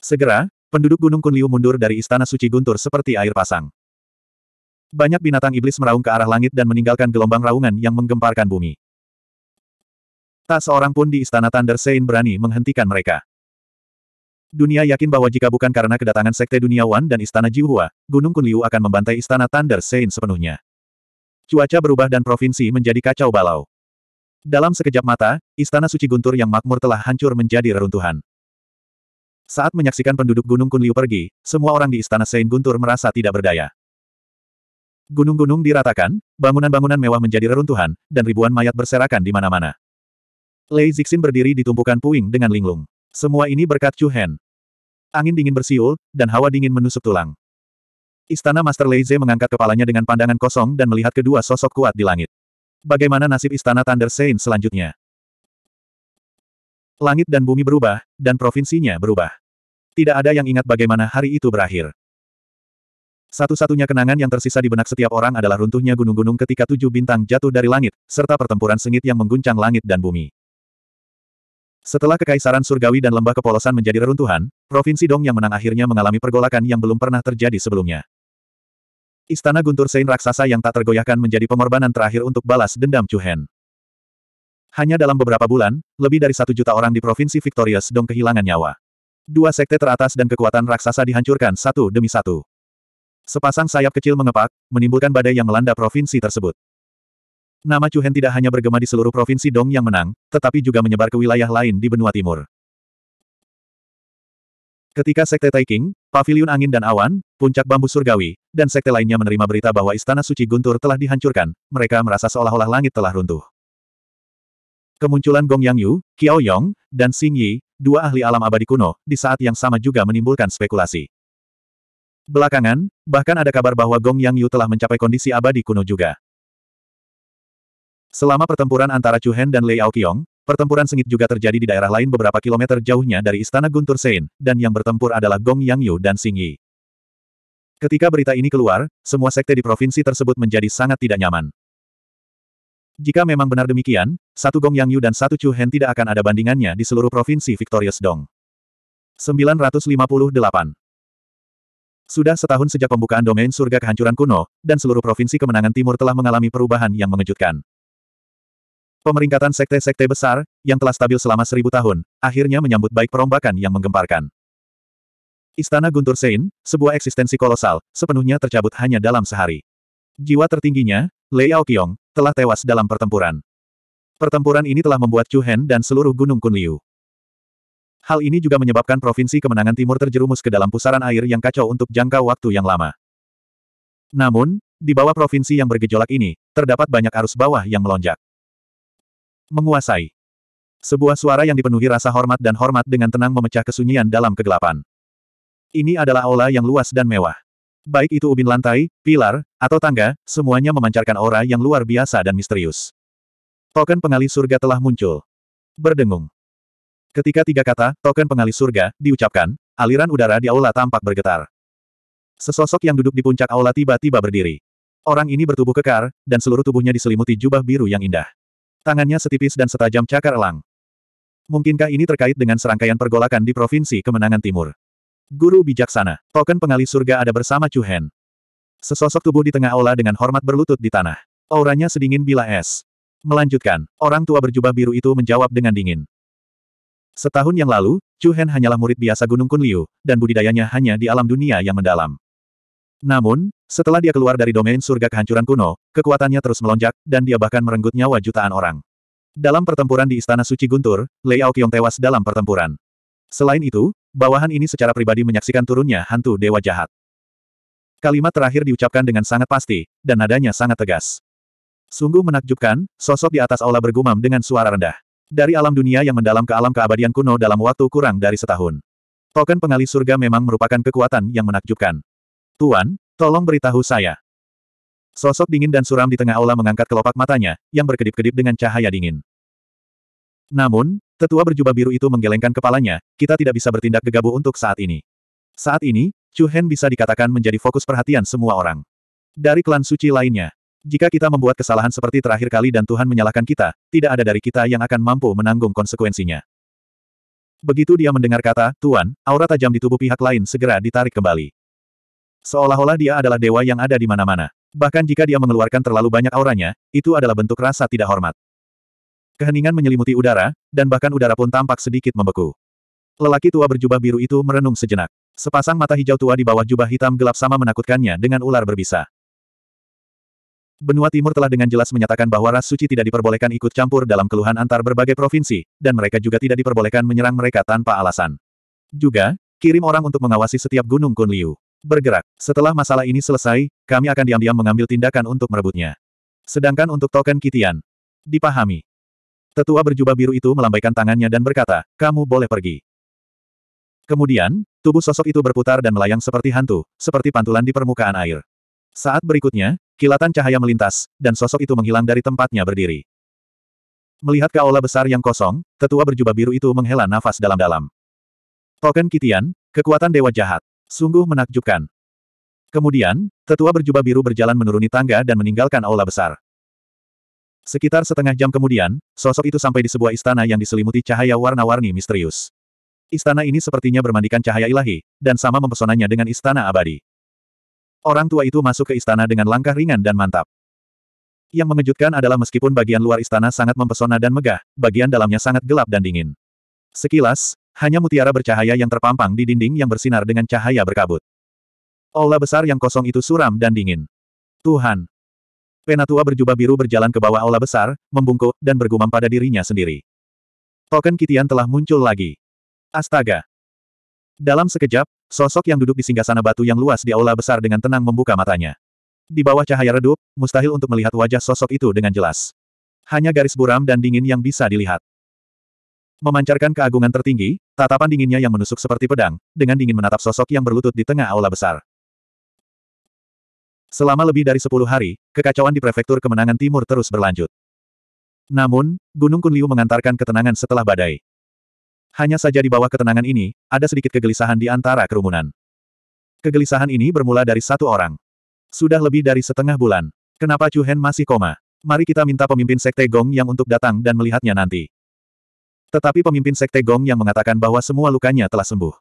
Segera, penduduk Gunung Kunliu mundur dari Istana Suci Guntur seperti air pasang. Banyak binatang iblis meraung ke arah langit dan meninggalkan gelombang raungan yang menggemparkan bumi. Tak seorang pun di Istana Thunder Sein berani menghentikan mereka. Dunia yakin bahwa jika bukan karena kedatangan Sekte Dunia Wan dan Istana Jiuhua, Gunung Kunliu akan membantai Istana Thunder Sein sepenuhnya. Cuaca berubah dan provinsi menjadi kacau balau. Dalam sekejap mata, Istana Suci Guntur yang makmur telah hancur menjadi reruntuhan. Saat menyaksikan penduduk Gunung Kunliu pergi, semua orang di Istana Sein Guntur merasa tidak berdaya. Gunung-gunung diratakan, bangunan-bangunan mewah menjadi reruntuhan, dan ribuan mayat berserakan di mana-mana. Lei Zixin berdiri di tumpukan puing dengan linglung. Semua ini berkat Chu Hen. Angin dingin bersiul, dan hawa dingin menusuk tulang. Istana Master Leize mengangkat kepalanya dengan pandangan kosong dan melihat kedua sosok kuat di langit. Bagaimana nasib Istana Thunder Saint selanjutnya? Langit dan bumi berubah, dan provinsinya berubah. Tidak ada yang ingat bagaimana hari itu berakhir. Satu-satunya kenangan yang tersisa di benak setiap orang adalah runtuhnya gunung-gunung ketika tujuh bintang jatuh dari langit, serta pertempuran sengit yang mengguncang langit dan bumi. Setelah kekaisaran surgawi dan lembah kepolosan menjadi reruntuhan, Provinsi Dong yang menang akhirnya mengalami pergolakan yang belum pernah terjadi sebelumnya. Istana Guntur Sein raksasa yang tak tergoyahkan menjadi pengorbanan terakhir untuk balas dendam Chuhen. Hanya dalam beberapa bulan, lebih dari satu juta orang di Provinsi Victorious Dong kehilangan nyawa. Dua sekte teratas dan kekuatan raksasa dihancurkan satu demi satu. Sepasang sayap kecil mengepak, menimbulkan badai yang melanda provinsi tersebut. Nama Chuhen tidak hanya bergema di seluruh provinsi Dong yang menang, tetapi juga menyebar ke wilayah lain di benua timur. Ketika Sekte Taiking, Paviliun Angin dan Awan, Puncak Bambu Surgawi, dan sekte lainnya menerima berita bahwa Istana Suci Guntur telah dihancurkan, mereka merasa seolah-olah langit telah runtuh. Kemunculan Gong Yang Yu, Qiao Yong, dan Xing Yi, dua ahli alam abadi kuno, di saat yang sama juga menimbulkan spekulasi. Belakangan, bahkan ada kabar bahwa Gong Yang Yu telah mencapai kondisi abadi kuno juga. Selama pertempuran antara Chu Hen dan Lei Aoqiong, Pertempuran sengit juga terjadi di daerah lain beberapa kilometer jauhnya dari istana Guntur Sein, dan yang bertempur adalah Gong Yang Yu dan Sing Yi. Ketika berita ini keluar, semua sekte di provinsi tersebut menjadi sangat tidak nyaman. Jika memang benar demikian, satu Gong Yang Yu dan satu Chu Hen tidak akan ada bandingannya di seluruh provinsi Victorious Dong. 958 Sudah setahun sejak pembukaan domain surga kehancuran kuno, dan seluruh provinsi kemenangan timur telah mengalami perubahan yang mengejutkan. Pemeringkatan sekte-sekte besar, yang telah stabil selama seribu tahun, akhirnya menyambut baik perombakan yang menggemparkan. Istana Guntur Sein, sebuah eksistensi kolosal, sepenuhnya tercabut hanya dalam sehari. Jiwa tertingginya, Lei Aokyong, telah tewas dalam pertempuran. Pertempuran ini telah membuat Chu Hen dan seluruh Gunung Kunliu. Hal ini juga menyebabkan Provinsi Kemenangan Timur terjerumus ke dalam pusaran air yang kacau untuk jangka waktu yang lama. Namun, di bawah provinsi yang bergejolak ini, terdapat banyak arus bawah yang melonjak. Menguasai. Sebuah suara yang dipenuhi rasa hormat dan hormat dengan tenang memecah kesunyian dalam kegelapan. Ini adalah aula yang luas dan mewah. Baik itu ubin lantai, pilar, atau tangga, semuanya memancarkan aura yang luar biasa dan misterius. Token pengali surga telah muncul. Berdengung. Ketika tiga kata, token pengali surga, diucapkan, aliran udara di aula tampak bergetar. Sesosok yang duduk di puncak aula tiba-tiba berdiri. Orang ini bertubuh kekar, dan seluruh tubuhnya diselimuti jubah biru yang indah. Tangannya setipis dan setajam cakar elang. Mungkinkah ini terkait dengan serangkaian pergolakan di Provinsi Kemenangan Timur? Guru bijaksana, token pengali surga ada bersama Chu Hen. Sesosok tubuh di tengah aula dengan hormat berlutut di tanah. Auranya sedingin bila es. Melanjutkan, orang tua berjubah biru itu menjawab dengan dingin. Setahun yang lalu, Chu Hen hanyalah murid biasa Gunung Kunliu, dan budidayanya hanya di alam dunia yang mendalam. Namun, setelah dia keluar dari domain surga kehancuran kuno, kekuatannya terus melonjak, dan dia bahkan merenggut nyawa jutaan orang. Dalam pertempuran di Istana Suci Guntur, Lei Aokyong tewas dalam pertempuran. Selain itu, bawahan ini secara pribadi menyaksikan turunnya hantu dewa jahat. Kalimat terakhir diucapkan dengan sangat pasti, dan nadanya sangat tegas. Sungguh menakjubkan, sosok di atas aula bergumam dengan suara rendah. Dari alam dunia yang mendalam ke alam keabadian kuno dalam waktu kurang dari setahun. Token pengali surga memang merupakan kekuatan yang menakjubkan. Tuan, tolong beritahu saya. Sosok dingin dan suram di tengah aula mengangkat kelopak matanya, yang berkedip-kedip dengan cahaya dingin. Namun, tetua berjubah biru itu menggelengkan kepalanya, kita tidak bisa bertindak gegabah untuk saat ini. Saat ini, Chu Hen bisa dikatakan menjadi fokus perhatian semua orang. Dari klan suci lainnya, jika kita membuat kesalahan seperti terakhir kali dan Tuhan menyalahkan kita, tidak ada dari kita yang akan mampu menanggung konsekuensinya. Begitu dia mendengar kata, Tuan, aura tajam di tubuh pihak lain segera ditarik kembali. Seolah-olah dia adalah dewa yang ada di mana-mana. Bahkan jika dia mengeluarkan terlalu banyak auranya, itu adalah bentuk rasa tidak hormat. Keheningan menyelimuti udara, dan bahkan udara pun tampak sedikit membeku. Lelaki tua berjubah biru itu merenung sejenak. Sepasang mata hijau tua di bawah jubah hitam gelap sama menakutkannya dengan ular berbisa. Benua Timur telah dengan jelas menyatakan bahwa ras suci tidak diperbolehkan ikut campur dalam keluhan antar berbagai provinsi, dan mereka juga tidak diperbolehkan menyerang mereka tanpa alasan. Juga, kirim orang untuk mengawasi setiap gunung Kunliu bergerak. Setelah masalah ini selesai, kami akan diam-diam mengambil tindakan untuk merebutnya. Sedangkan untuk token Kitian, dipahami. Tetua berjubah biru itu melambaikan tangannya dan berkata, kamu boleh pergi. Kemudian, tubuh sosok itu berputar dan melayang seperti hantu, seperti pantulan di permukaan air. Saat berikutnya, kilatan cahaya melintas, dan sosok itu menghilang dari tempatnya berdiri. Melihat ke besar yang kosong, tetua berjubah biru itu menghela nafas dalam-dalam. Token Kitian, kekuatan dewa jahat. Sungguh menakjubkan. Kemudian, tetua berjubah biru berjalan menuruni tangga dan meninggalkan aula besar. Sekitar setengah jam kemudian, sosok itu sampai di sebuah istana yang diselimuti cahaya warna-warni misterius. Istana ini sepertinya bermandikan cahaya ilahi, dan sama mempesonanya dengan istana abadi. Orang tua itu masuk ke istana dengan langkah ringan dan mantap. Yang mengejutkan adalah meskipun bagian luar istana sangat mempesona dan megah, bagian dalamnya sangat gelap dan dingin. Sekilas, hanya mutiara bercahaya yang terpampang di dinding yang bersinar dengan cahaya berkabut. Aula besar yang kosong itu suram dan dingin. Tuhan. Penatua berjubah biru berjalan ke bawah aula besar, membungkuk, dan bergumam pada dirinya sendiri. Token Kitian telah muncul lagi. Astaga. Dalam sekejap, sosok yang duduk di singgasana batu yang luas di aula besar dengan tenang membuka matanya. Di bawah cahaya redup, mustahil untuk melihat wajah sosok itu dengan jelas. Hanya garis buram dan dingin yang bisa dilihat. Memancarkan keagungan tertinggi, Tatapan dinginnya yang menusuk seperti pedang, dengan dingin menatap sosok yang berlutut di tengah aula besar. Selama lebih dari sepuluh hari, kekacauan di prefektur kemenangan timur terus berlanjut. Namun, Gunung Kunliu mengantarkan ketenangan setelah badai. Hanya saja di bawah ketenangan ini, ada sedikit kegelisahan di antara kerumunan. Kegelisahan ini bermula dari satu orang. Sudah lebih dari setengah bulan. Kenapa Chu Hen masih koma? Mari kita minta pemimpin Sekte Gong yang untuk datang dan melihatnya nanti. Tetapi pemimpin sekte Gong yang mengatakan bahwa semua lukanya telah sembuh.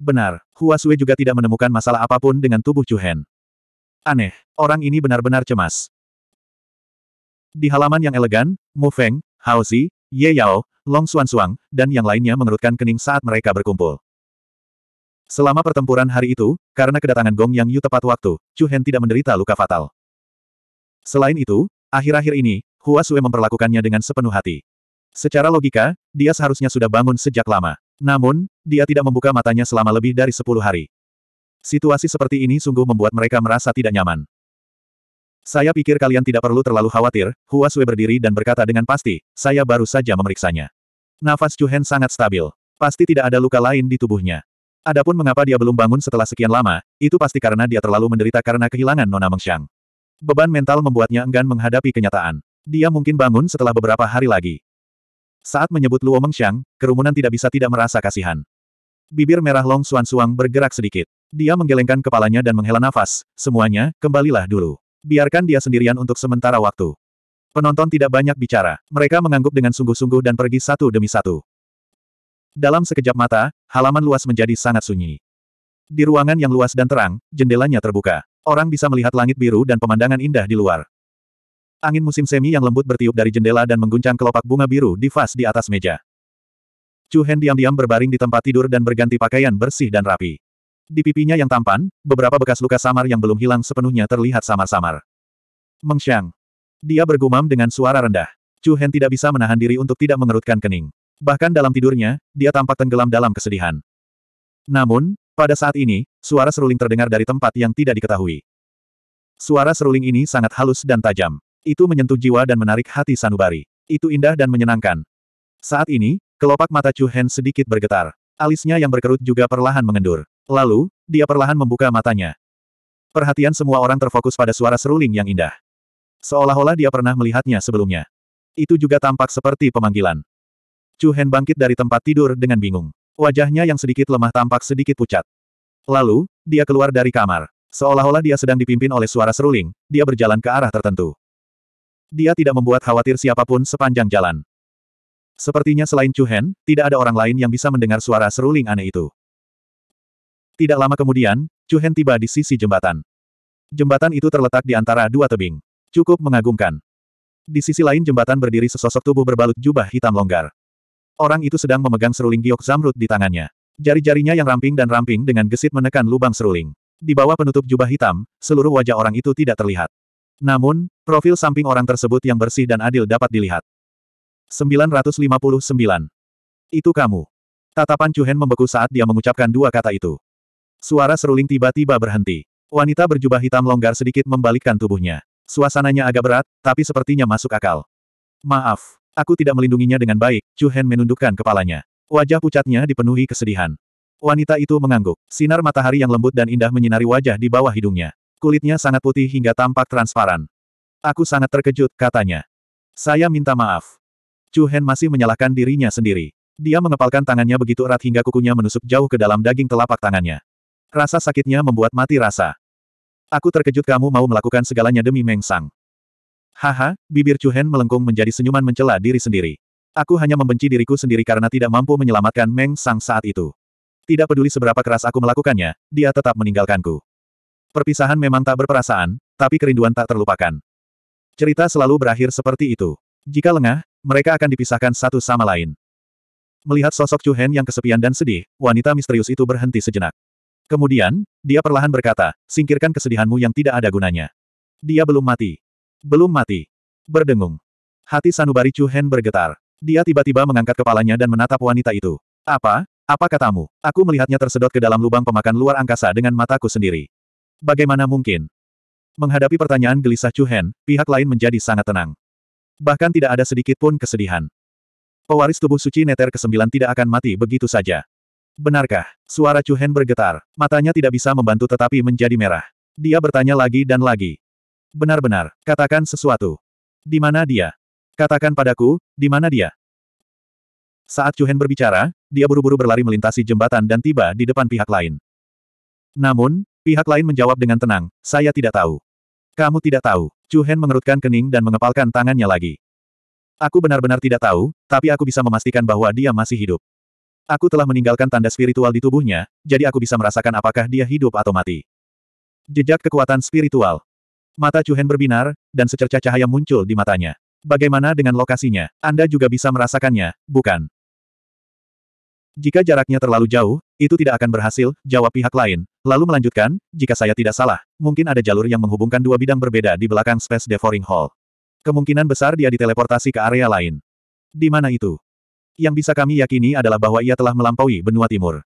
Benar, Hua Sui juga tidak menemukan masalah apapun dengan tubuh Chu Hen. Aneh, orang ini benar-benar cemas. Di halaman yang elegan, Mu Feng, Hao Zi, Ye Yao, Long Xuan Suang, dan yang lainnya mengerutkan kening saat mereka berkumpul. Selama pertempuran hari itu, karena kedatangan Gong Yang Yu tepat waktu, Chu Hen tidak menderita luka fatal. Selain itu, akhir-akhir ini, Hua Sui memperlakukannya dengan sepenuh hati. Secara logika, dia seharusnya sudah bangun sejak lama. Namun, dia tidak membuka matanya selama lebih dari sepuluh hari. Situasi seperti ini sungguh membuat mereka merasa tidak nyaman. Saya pikir kalian tidak perlu terlalu khawatir, Hua Sui berdiri dan berkata dengan pasti, saya baru saja memeriksanya. Nafas Chuhen sangat stabil. Pasti tidak ada luka lain di tubuhnya. Adapun mengapa dia belum bangun setelah sekian lama, itu pasti karena dia terlalu menderita karena kehilangan Nona Mengxiang. Beban mental membuatnya enggan menghadapi kenyataan. Dia mungkin bangun setelah beberapa hari lagi. Saat menyebut Luo Mengxiang, kerumunan tidak bisa tidak merasa kasihan. Bibir merah Long Suan Suang bergerak sedikit. Dia menggelengkan kepalanya dan menghela nafas, semuanya, kembalilah dulu. Biarkan dia sendirian untuk sementara waktu. Penonton tidak banyak bicara. Mereka mengangguk dengan sungguh-sungguh dan pergi satu demi satu. Dalam sekejap mata, halaman luas menjadi sangat sunyi. Di ruangan yang luas dan terang, jendelanya terbuka. Orang bisa melihat langit biru dan pemandangan indah di luar. Angin musim semi yang lembut bertiup dari jendela dan mengguncang kelopak bunga biru di vas di atas meja. Chu Hen diam-diam berbaring di tempat tidur dan berganti pakaian bersih dan rapi. Di pipinya yang tampan, beberapa bekas luka samar yang belum hilang sepenuhnya terlihat samar-samar. Mengxiang, Dia bergumam dengan suara rendah. Chu Hen tidak bisa menahan diri untuk tidak mengerutkan kening. Bahkan dalam tidurnya, dia tampak tenggelam dalam kesedihan. Namun, pada saat ini, suara seruling terdengar dari tempat yang tidak diketahui. Suara seruling ini sangat halus dan tajam. Itu menyentuh jiwa dan menarik hati Sanubari. Itu indah dan menyenangkan. Saat ini, kelopak mata Chu Hen sedikit bergetar. Alisnya yang berkerut juga perlahan mengendur. Lalu, dia perlahan membuka matanya. Perhatian semua orang terfokus pada suara seruling yang indah. Seolah-olah dia pernah melihatnya sebelumnya. Itu juga tampak seperti pemanggilan. Chu Hen bangkit dari tempat tidur dengan bingung. Wajahnya yang sedikit lemah tampak sedikit pucat. Lalu, dia keluar dari kamar. Seolah-olah dia sedang dipimpin oleh suara seruling, dia berjalan ke arah tertentu. Dia tidak membuat khawatir siapapun sepanjang jalan. Sepertinya selain Chu Hen, tidak ada orang lain yang bisa mendengar suara seruling aneh itu. Tidak lama kemudian, Chu Hen tiba di sisi jembatan. Jembatan itu terletak di antara dua tebing. Cukup mengagumkan. Di sisi lain jembatan berdiri sesosok tubuh berbalut jubah hitam longgar. Orang itu sedang memegang seruling giok zamrud di tangannya. Jari-jarinya yang ramping dan ramping dengan gesit menekan lubang seruling. Di bawah penutup jubah hitam, seluruh wajah orang itu tidak terlihat. Namun, profil samping orang tersebut yang bersih dan adil dapat dilihat. 959. Itu kamu. Tatapan Chuhen membeku saat dia mengucapkan dua kata itu. Suara seruling tiba-tiba berhenti. Wanita berjubah hitam longgar sedikit membalikkan tubuhnya. Suasananya agak berat, tapi sepertinya masuk akal. Maaf, aku tidak melindunginya dengan baik, Chuhen menundukkan kepalanya. Wajah pucatnya dipenuhi kesedihan. Wanita itu mengangguk. Sinar matahari yang lembut dan indah menyinari wajah di bawah hidungnya. Kulitnya sangat putih hingga tampak transparan. Aku sangat terkejut, katanya. Saya minta maaf. Chu Hen masih menyalahkan dirinya sendiri. Dia mengepalkan tangannya begitu erat hingga kukunya menusuk jauh ke dalam daging telapak tangannya. Rasa sakitnya membuat mati rasa. Aku terkejut kamu mau melakukan segalanya demi Meng Sang. Haha, bibir Chu Hen melengkung menjadi senyuman mencela diri sendiri. Aku hanya membenci diriku sendiri karena tidak mampu menyelamatkan Meng Sang saat itu. Tidak peduli seberapa keras aku melakukannya, dia tetap meninggalkanku. Perpisahan memang tak berperasaan, tapi kerinduan tak terlupakan. Cerita selalu berakhir seperti itu. Jika lengah, mereka akan dipisahkan satu sama lain. Melihat sosok Chu Hen yang kesepian dan sedih, wanita misterius itu berhenti sejenak. Kemudian, dia perlahan berkata, singkirkan kesedihanmu yang tidak ada gunanya. Dia belum mati. Belum mati. Berdengung. Hati sanubari Chu Hen bergetar. Dia tiba-tiba mengangkat kepalanya dan menatap wanita itu. Apa? Apa katamu? Aku melihatnya tersedot ke dalam lubang pemakan luar angkasa dengan mataku sendiri. Bagaimana mungkin? Menghadapi pertanyaan gelisah Chu Hen, pihak lain menjadi sangat tenang. Bahkan tidak ada sedikit pun kesedihan. Pewaris tubuh suci Neter ke-9 tidak akan mati begitu saja. Benarkah? Suara Chu Hen bergetar, matanya tidak bisa membantu tetapi menjadi merah. Dia bertanya lagi dan lagi. Benar-benar, katakan sesuatu. Di mana dia? Katakan padaku, di mana dia? Saat Chu Hen berbicara, dia buru-buru berlari melintasi jembatan dan tiba di depan pihak lain. Namun, Pihak lain menjawab dengan tenang, saya tidak tahu. Kamu tidak tahu. Chu Hen mengerutkan kening dan mengepalkan tangannya lagi. Aku benar-benar tidak tahu, tapi aku bisa memastikan bahwa dia masih hidup. Aku telah meninggalkan tanda spiritual di tubuhnya, jadi aku bisa merasakan apakah dia hidup atau mati. Jejak kekuatan spiritual. Mata Chu Hen berbinar, dan secercah cahaya muncul di matanya. Bagaimana dengan lokasinya? Anda juga bisa merasakannya, bukan? Jika jaraknya terlalu jauh, itu tidak akan berhasil, jawab pihak lain. Lalu melanjutkan, jika saya tidak salah, mungkin ada jalur yang menghubungkan dua bidang berbeda di belakang Space Devouring Hall. Kemungkinan besar dia diteleportasi ke area lain. Di mana itu? Yang bisa kami yakini adalah bahwa ia telah melampaui benua timur.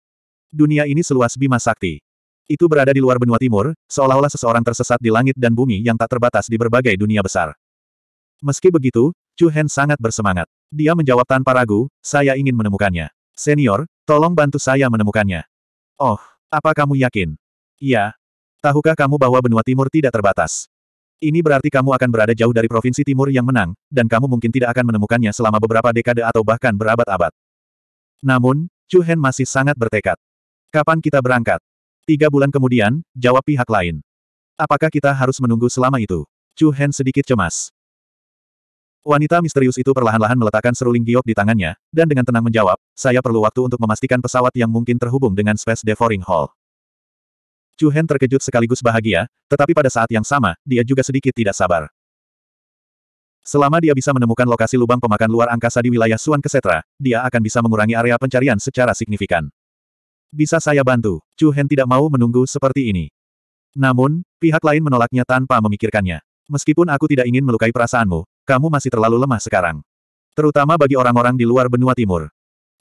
Dunia ini seluas bima sakti. Itu berada di luar benua timur, seolah-olah seseorang tersesat di langit dan bumi yang tak terbatas di berbagai dunia besar. Meski begitu, Chu Hen sangat bersemangat. Dia menjawab tanpa ragu, saya ingin menemukannya. Senior, Tolong bantu saya menemukannya. Oh, apa kamu yakin? Iya. Tahukah kamu bahwa benua timur tidak terbatas? Ini berarti kamu akan berada jauh dari provinsi timur yang menang, dan kamu mungkin tidak akan menemukannya selama beberapa dekade atau bahkan berabad-abad. Namun, Chu Hen masih sangat bertekad. Kapan kita berangkat? Tiga bulan kemudian, jawab pihak lain. Apakah kita harus menunggu selama itu? Chu Hen sedikit cemas. Wanita misterius itu perlahan-lahan meletakkan seruling giok di tangannya, dan dengan tenang menjawab, saya perlu waktu untuk memastikan pesawat yang mungkin terhubung dengan Space Devouring Hall. Chu Hen terkejut sekaligus bahagia, tetapi pada saat yang sama, dia juga sedikit tidak sabar. Selama dia bisa menemukan lokasi lubang pemakan luar angkasa di wilayah Suan Kesetra, dia akan bisa mengurangi area pencarian secara signifikan. Bisa saya bantu? Chu Hen tidak mau menunggu seperti ini. Namun, pihak lain menolaknya tanpa memikirkannya. Meskipun aku tidak ingin melukai perasaanmu, kamu masih terlalu lemah sekarang. Terutama bagi orang-orang di luar benua timur.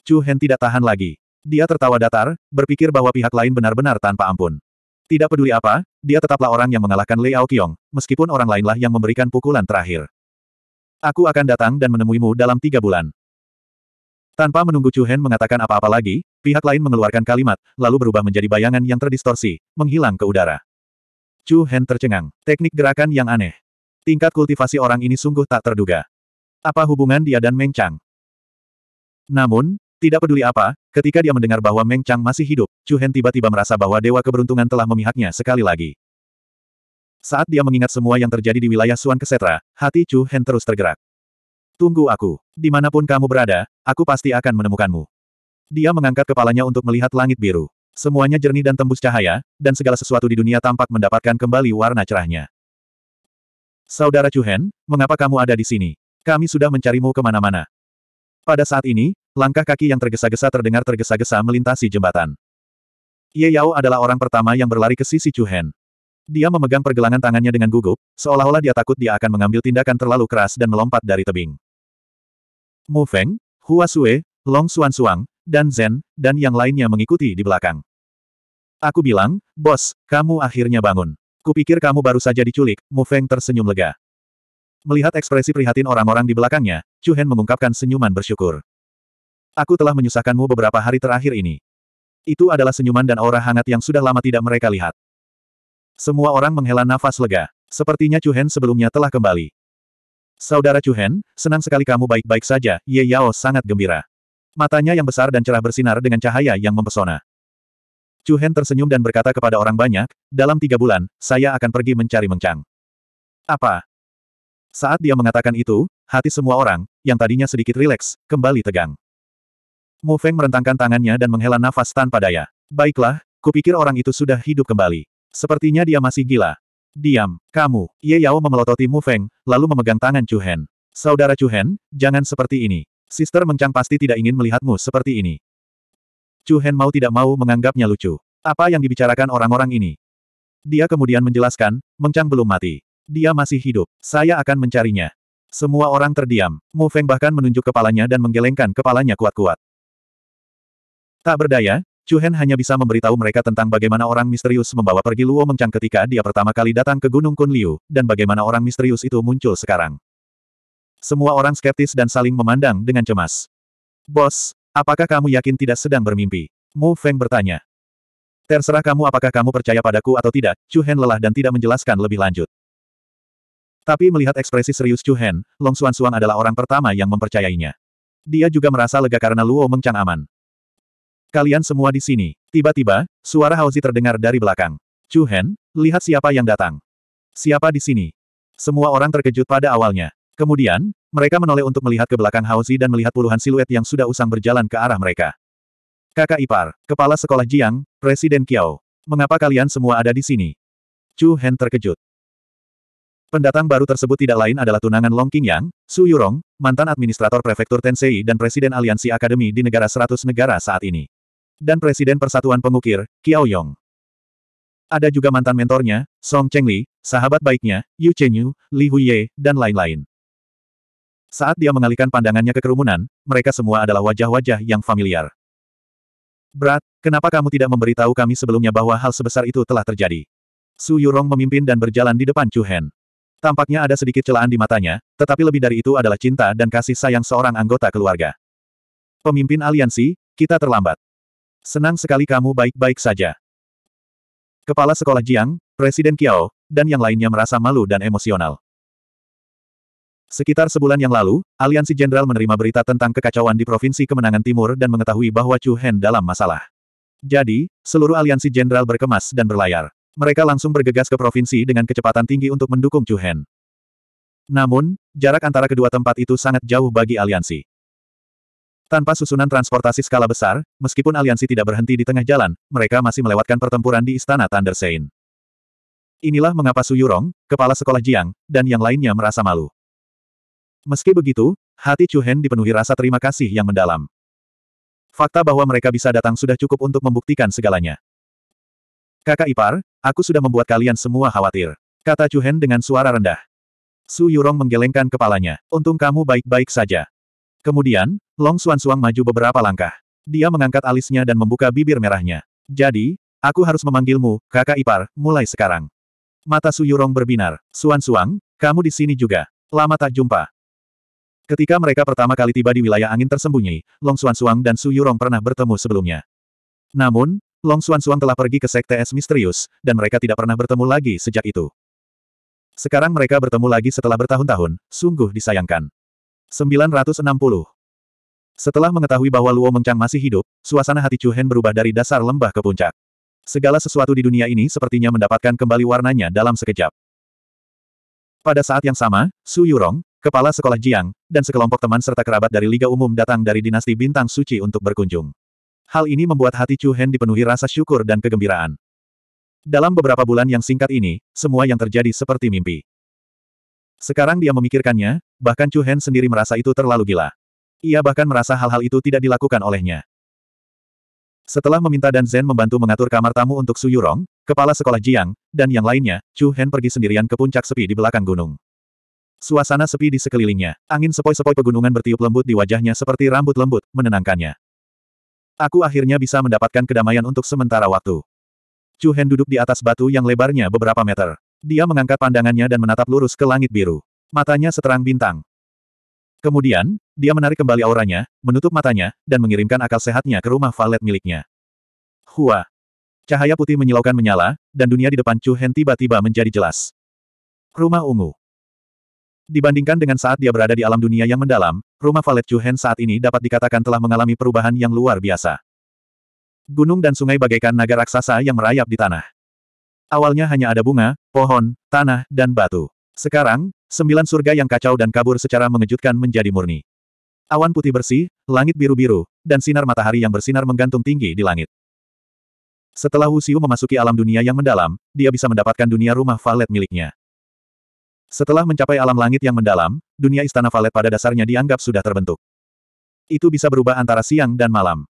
Chu Hen tidak tahan lagi. Dia tertawa datar, berpikir bahwa pihak lain benar-benar tanpa ampun. Tidak peduli apa, dia tetaplah orang yang mengalahkan Lei Aokyong, meskipun orang lainlah yang memberikan pukulan terakhir. Aku akan datang dan menemuimu dalam tiga bulan. Tanpa menunggu Chu Hen mengatakan apa-apa lagi, pihak lain mengeluarkan kalimat, lalu berubah menjadi bayangan yang terdistorsi, menghilang ke udara. Chu Hen tercengang. Teknik gerakan yang aneh. Tingkat kultivasi orang ini sungguh tak terduga. Apa hubungan dia dan Meng Chang? Namun, tidak peduli apa, ketika dia mendengar bahwa Meng Chang masih hidup, Chu Hen tiba-tiba merasa bahwa Dewa Keberuntungan telah memihaknya sekali lagi. Saat dia mengingat semua yang terjadi di wilayah Suan Kesetra, hati Chu Hen terus tergerak. Tunggu aku. Dimanapun kamu berada, aku pasti akan menemukanmu. Dia mengangkat kepalanya untuk melihat langit biru. Semuanya jernih dan tembus cahaya, dan segala sesuatu di dunia tampak mendapatkan kembali warna cerahnya. Saudara Chuhen, mengapa kamu ada di sini? Kami sudah mencarimu kemana-mana. Pada saat ini, langkah kaki yang tergesa-gesa terdengar tergesa-gesa melintasi jembatan. Ye Yao adalah orang pertama yang berlari ke sisi Chuhen. Dia memegang pergelangan tangannya dengan gugup, seolah-olah dia takut dia akan mengambil tindakan terlalu keras dan melompat dari tebing. Mu Feng, Hua Sue, Long Xuan Suang, dan Zen, dan yang lainnya mengikuti di belakang. Aku bilang, bos, kamu akhirnya bangun. Kupikir kamu baru saja diculik, Mu Feng tersenyum lega. Melihat ekspresi prihatin orang-orang di belakangnya, Chu Hen mengungkapkan senyuman bersyukur. Aku telah menyusahkanmu beberapa hari terakhir ini. Itu adalah senyuman dan aura hangat yang sudah lama tidak mereka lihat. Semua orang menghela nafas lega. Sepertinya Chu Hen sebelumnya telah kembali. Saudara Chu Hen, senang sekali kamu baik-baik saja, Ye Yao sangat gembira. Matanya yang besar dan cerah bersinar dengan cahaya yang mempesona. Chu Hen tersenyum dan berkata kepada orang banyak, dalam tiga bulan, saya akan pergi mencari mencang. Apa? Saat dia mengatakan itu, hati semua orang, yang tadinya sedikit rileks, kembali tegang. Mu Feng merentangkan tangannya dan menghela nafas tanpa daya. Baiklah, kupikir orang itu sudah hidup kembali. Sepertinya dia masih gila. Diam, kamu. Ye Yao memelototi Mu Feng, lalu memegang tangan Chu Hen. Saudara Chu Hen, jangan seperti ini. Sister Mencang pasti tidak ingin melihatmu seperti ini. Chu Hen mau tidak mau menganggapnya lucu. Apa yang dibicarakan orang-orang ini? Dia kemudian menjelaskan, Mengcang belum mati. Dia masih hidup. Saya akan mencarinya. Semua orang terdiam. Mu Feng bahkan menunjuk kepalanya dan menggelengkan kepalanya kuat-kuat. Tak berdaya, Chu Hen hanya bisa memberitahu mereka tentang bagaimana orang misterius membawa pergi Luo Mengcang ketika dia pertama kali datang ke Gunung Kun Liu, dan bagaimana orang misterius itu muncul sekarang. Semua orang skeptis dan saling memandang dengan cemas. Bos, Apakah kamu yakin tidak sedang bermimpi? Mu Feng bertanya. Terserah kamu apakah kamu percaya padaku atau tidak, Chu Hen lelah dan tidak menjelaskan lebih lanjut. Tapi melihat ekspresi serius Chu Hen, Long Xuan Xuan adalah orang pertama yang mempercayainya. Dia juga merasa lega karena Luo Mengchang aman. Kalian semua di sini. Tiba-tiba, suara Haozi terdengar dari belakang. Chu Hen, lihat siapa yang datang. Siapa di sini? Semua orang terkejut pada awalnya. Kemudian, mereka menoleh untuk melihat ke belakang Haozi dan melihat puluhan siluet yang sudah usang berjalan ke arah mereka. Kakak ipar, kepala sekolah Jiang, Presiden Kiao. Mengapa kalian semua ada di sini? Chu Hen terkejut. Pendatang baru tersebut tidak lain adalah tunangan Long King Yang, Su Yurong, mantan administrator prefektur Tensei dan presiden aliansi akademi di negara seratus negara saat ini. Dan presiden persatuan pengukir, Qiao Yong. Ada juga mantan mentornya, Song Chengli, sahabat baiknya, Yu Chenyu, Li Huiye, dan lain-lain. Saat dia mengalihkan pandangannya ke kerumunan, mereka semua adalah wajah-wajah yang familiar. Berat, kenapa kamu tidak memberitahu kami sebelumnya bahwa hal sebesar itu telah terjadi? Su Yurong memimpin dan berjalan di depan Chu Hen. Tampaknya ada sedikit celaan di matanya, tetapi lebih dari itu adalah cinta dan kasih sayang seorang anggota keluarga. Pemimpin aliansi, kita terlambat. Senang sekali kamu baik-baik saja. Kepala sekolah Jiang, Presiden Kiao, dan yang lainnya merasa malu dan emosional. Sekitar sebulan yang lalu, Aliansi Jenderal menerima berita tentang kekacauan di Provinsi Kemenangan Timur dan mengetahui bahwa Chu Hen dalam masalah. Jadi, seluruh Aliansi Jenderal berkemas dan berlayar. Mereka langsung bergegas ke provinsi dengan kecepatan tinggi untuk mendukung Chu Hen. Namun, jarak antara kedua tempat itu sangat jauh bagi aliansi. Tanpa susunan transportasi skala besar, meskipun aliansi tidak berhenti di tengah jalan, mereka masih melewatkan pertempuran di Istana Thunder Sein. Inilah mengapa Su Yurong, kepala sekolah Jiang, dan yang lainnya merasa malu. Meski begitu, hati Chu Hen dipenuhi rasa terima kasih yang mendalam. Fakta bahwa mereka bisa datang sudah cukup untuk membuktikan segalanya. Kakak ipar, aku sudah membuat kalian semua khawatir. Kata Chu Hen dengan suara rendah. Su Yurong menggelengkan kepalanya. Untung kamu baik-baik saja. Kemudian, Long Suan Suang maju beberapa langkah. Dia mengangkat alisnya dan membuka bibir merahnya. Jadi, aku harus memanggilmu, kakak ipar, mulai sekarang. Mata Su Yurong berbinar. Suan Suang, kamu di sini juga. Lama tak jumpa. Ketika mereka pertama kali tiba di wilayah angin tersembunyi, Long Xuan Xuan dan Su Yurong pernah bertemu sebelumnya. Namun, Long Xuan Xuan telah pergi ke Sekte Es Misterius, dan mereka tidak pernah bertemu lagi sejak itu. Sekarang mereka bertemu lagi setelah bertahun-tahun, sungguh disayangkan. 960. Setelah mengetahui bahwa Luo Mengchang masih hidup, suasana hati Chu Hen berubah dari dasar lembah ke puncak. Segala sesuatu di dunia ini sepertinya mendapatkan kembali warnanya dalam sekejap. Pada saat yang sama, Su Yurong, kepala sekolah Jiang, dan sekelompok teman serta kerabat dari Liga Umum datang dari dinasti Bintang Suci untuk berkunjung. Hal ini membuat hati Chu Hen dipenuhi rasa syukur dan kegembiraan. Dalam beberapa bulan yang singkat ini, semua yang terjadi seperti mimpi. Sekarang dia memikirkannya, bahkan Chu Hen sendiri merasa itu terlalu gila. Ia bahkan merasa hal-hal itu tidak dilakukan olehnya. Setelah meminta dan Zen membantu mengatur kamar tamu untuk Su Yurong, kepala sekolah Jiang, dan yang lainnya, Chu Hen pergi sendirian ke puncak sepi di belakang gunung. Suasana sepi di sekelilingnya, angin sepoi-sepoi pegunungan bertiup lembut di wajahnya seperti rambut lembut, menenangkannya. Aku akhirnya bisa mendapatkan kedamaian untuk sementara waktu. Chu Hen duduk di atas batu yang lebarnya beberapa meter. Dia mengangkat pandangannya dan menatap lurus ke langit biru. Matanya seterang bintang. Kemudian, dia menarik kembali auranya, menutup matanya, dan mengirimkan akal sehatnya ke rumah valet miliknya. Hua, Cahaya putih menyilaukan menyala, dan dunia di depan Chu Hen tiba-tiba menjadi jelas. Rumah ungu. Dibandingkan dengan saat dia berada di alam dunia yang mendalam, rumah Valet Chu Hen saat ini dapat dikatakan telah mengalami perubahan yang luar biasa. Gunung dan sungai bagaikan naga raksasa yang merayap di tanah. Awalnya hanya ada bunga, pohon, tanah, dan batu. Sekarang, sembilan surga yang kacau dan kabur secara mengejutkan menjadi murni. Awan putih bersih, langit biru-biru, dan sinar matahari yang bersinar menggantung tinggi di langit. Setelah Wu Xiu memasuki alam dunia yang mendalam, dia bisa mendapatkan dunia rumah valet miliknya. Setelah mencapai alam langit yang mendalam, dunia istana valet pada dasarnya dianggap sudah terbentuk. Itu bisa berubah antara siang dan malam.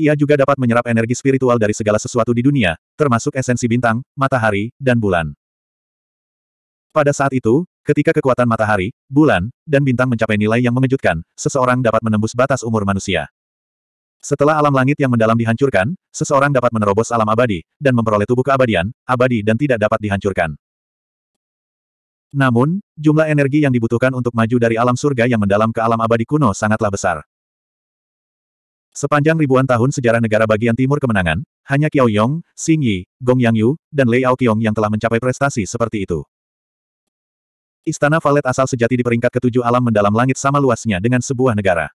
Ia juga dapat menyerap energi spiritual dari segala sesuatu di dunia, termasuk esensi bintang, matahari, dan bulan. Pada saat itu, ketika kekuatan matahari, bulan, dan bintang mencapai nilai yang mengejutkan, seseorang dapat menembus batas umur manusia. Setelah alam langit yang mendalam dihancurkan, seseorang dapat menerobos alam abadi, dan memperoleh tubuh keabadian, abadi dan tidak dapat dihancurkan. Namun, jumlah energi yang dibutuhkan untuk maju dari alam surga yang mendalam ke alam abadi kuno sangatlah besar. Sepanjang ribuan tahun sejarah negara bagian timur kemenangan, hanya Qiao Yong, Xing Yi, Gong Yang Yu, dan Lei Ao Aoqiong yang telah mencapai prestasi seperti itu. Istana Valet asal sejati di peringkat ketujuh alam mendalam langit sama luasnya dengan sebuah negara.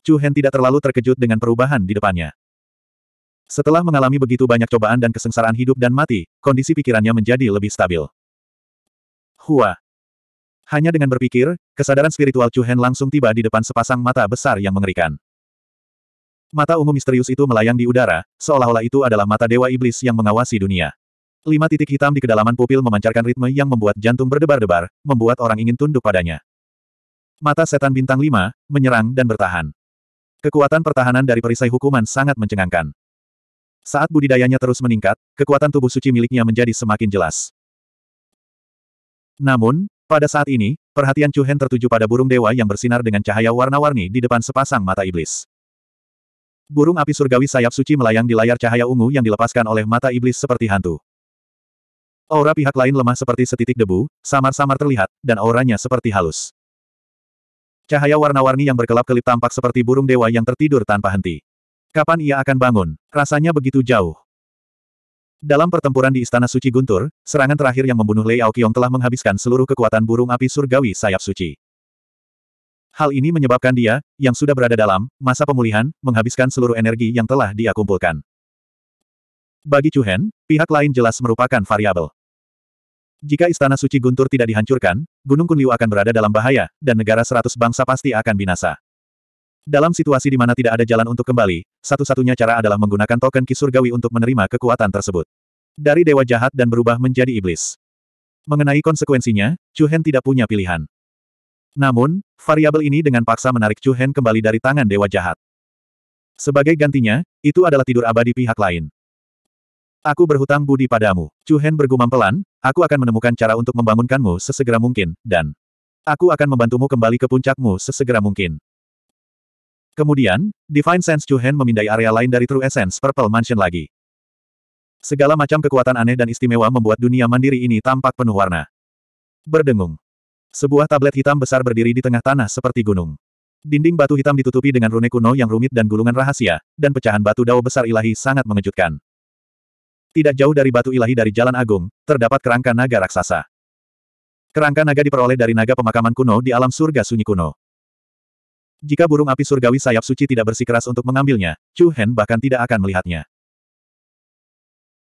Chu Hen tidak terlalu terkejut dengan perubahan di depannya. Setelah mengalami begitu banyak cobaan dan kesengsaraan hidup dan mati, kondisi pikirannya menjadi lebih stabil. Hua. Hanya dengan berpikir, kesadaran spiritual Chu Hen langsung tiba di depan sepasang mata besar yang mengerikan. Mata ungu misterius itu melayang di udara, seolah-olah itu adalah mata dewa iblis yang mengawasi dunia. Lima titik hitam di kedalaman pupil memancarkan ritme yang membuat jantung berdebar-debar, membuat orang ingin tunduk padanya. Mata setan bintang lima, menyerang dan bertahan. Kekuatan pertahanan dari perisai hukuman sangat mencengangkan. Saat budidayanya terus meningkat, kekuatan tubuh suci miliknya menjadi semakin jelas. Namun, pada saat ini, perhatian Chu Hen tertuju pada burung dewa yang bersinar dengan cahaya warna-warni di depan sepasang mata iblis. Burung api surgawi sayap suci melayang di layar cahaya ungu yang dilepaskan oleh mata iblis seperti hantu. Aura pihak lain lemah seperti setitik debu, samar-samar terlihat, dan auranya seperti halus. Cahaya warna-warni yang berkelap kelip tampak seperti burung dewa yang tertidur tanpa henti. Kapan ia akan bangun? Rasanya begitu jauh. Dalam pertempuran di Istana Suci Guntur, serangan terakhir yang membunuh Lei Aoqiong telah menghabiskan seluruh kekuatan burung api surgawi sayap suci. Hal ini menyebabkan dia, yang sudah berada dalam masa pemulihan, menghabiskan seluruh energi yang telah dia kumpulkan. Bagi Chu Hen, pihak lain jelas merupakan variabel. Jika Istana Suci Guntur tidak dihancurkan, Gunung Kunliu akan berada dalam bahaya, dan negara seratus bangsa pasti akan binasa. Dalam situasi di mana tidak ada jalan untuk kembali, satu-satunya cara adalah menggunakan token kisurgawi untuk menerima kekuatan tersebut. Dari dewa jahat dan berubah menjadi iblis. Mengenai konsekuensinya, Chuhen tidak punya pilihan. Namun, variabel ini dengan paksa menarik Chuhen kembali dari tangan dewa jahat. Sebagai gantinya, itu adalah tidur abadi pihak lain. Aku berhutang budi padamu. Chu Hen bergumam pelan, aku akan menemukan cara untuk membangunkanmu sesegera mungkin, dan aku akan membantumu kembali ke puncakmu sesegera mungkin. Kemudian, Divine Sense Chu Hen memindai area lain dari True Essence Purple Mansion lagi. Segala macam kekuatan aneh dan istimewa membuat dunia mandiri ini tampak penuh warna. Berdengung. Sebuah tablet hitam besar berdiri di tengah tanah seperti gunung. Dinding batu hitam ditutupi dengan rune kuno yang rumit dan gulungan rahasia, dan pecahan batu dao besar ilahi sangat mengejutkan. Tidak jauh dari batu ilahi dari Jalan Agung, terdapat kerangka naga raksasa. Kerangka naga diperoleh dari naga pemakaman kuno di alam surga sunyi kuno. Jika burung api surgawi sayap suci tidak bersikeras untuk mengambilnya, Chu Hen bahkan tidak akan melihatnya.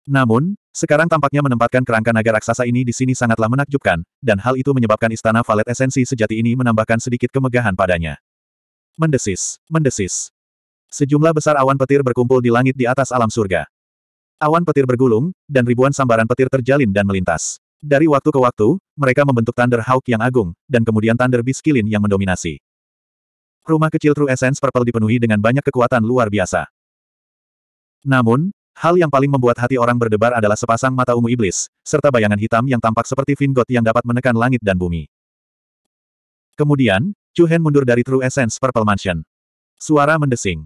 Namun, sekarang tampaknya menempatkan kerangka naga raksasa ini di sini sangatlah menakjubkan, dan hal itu menyebabkan istana valet esensi sejati ini menambahkan sedikit kemegahan padanya. Mendesis, mendesis. Sejumlah besar awan petir berkumpul di langit di atas alam surga. Awan petir bergulung, dan ribuan sambaran petir terjalin dan melintas. Dari waktu ke waktu, mereka membentuk Thunder Hawk yang agung, dan kemudian Thunder Beast yang mendominasi. Rumah kecil True Essence Purple dipenuhi dengan banyak kekuatan luar biasa. Namun, hal yang paling membuat hati orang berdebar adalah sepasang mata ungu iblis, serta bayangan hitam yang tampak seperti Vingot yang dapat menekan langit dan bumi. Kemudian, Chu Hen mundur dari True Essence Purple Mansion. Suara mendesing.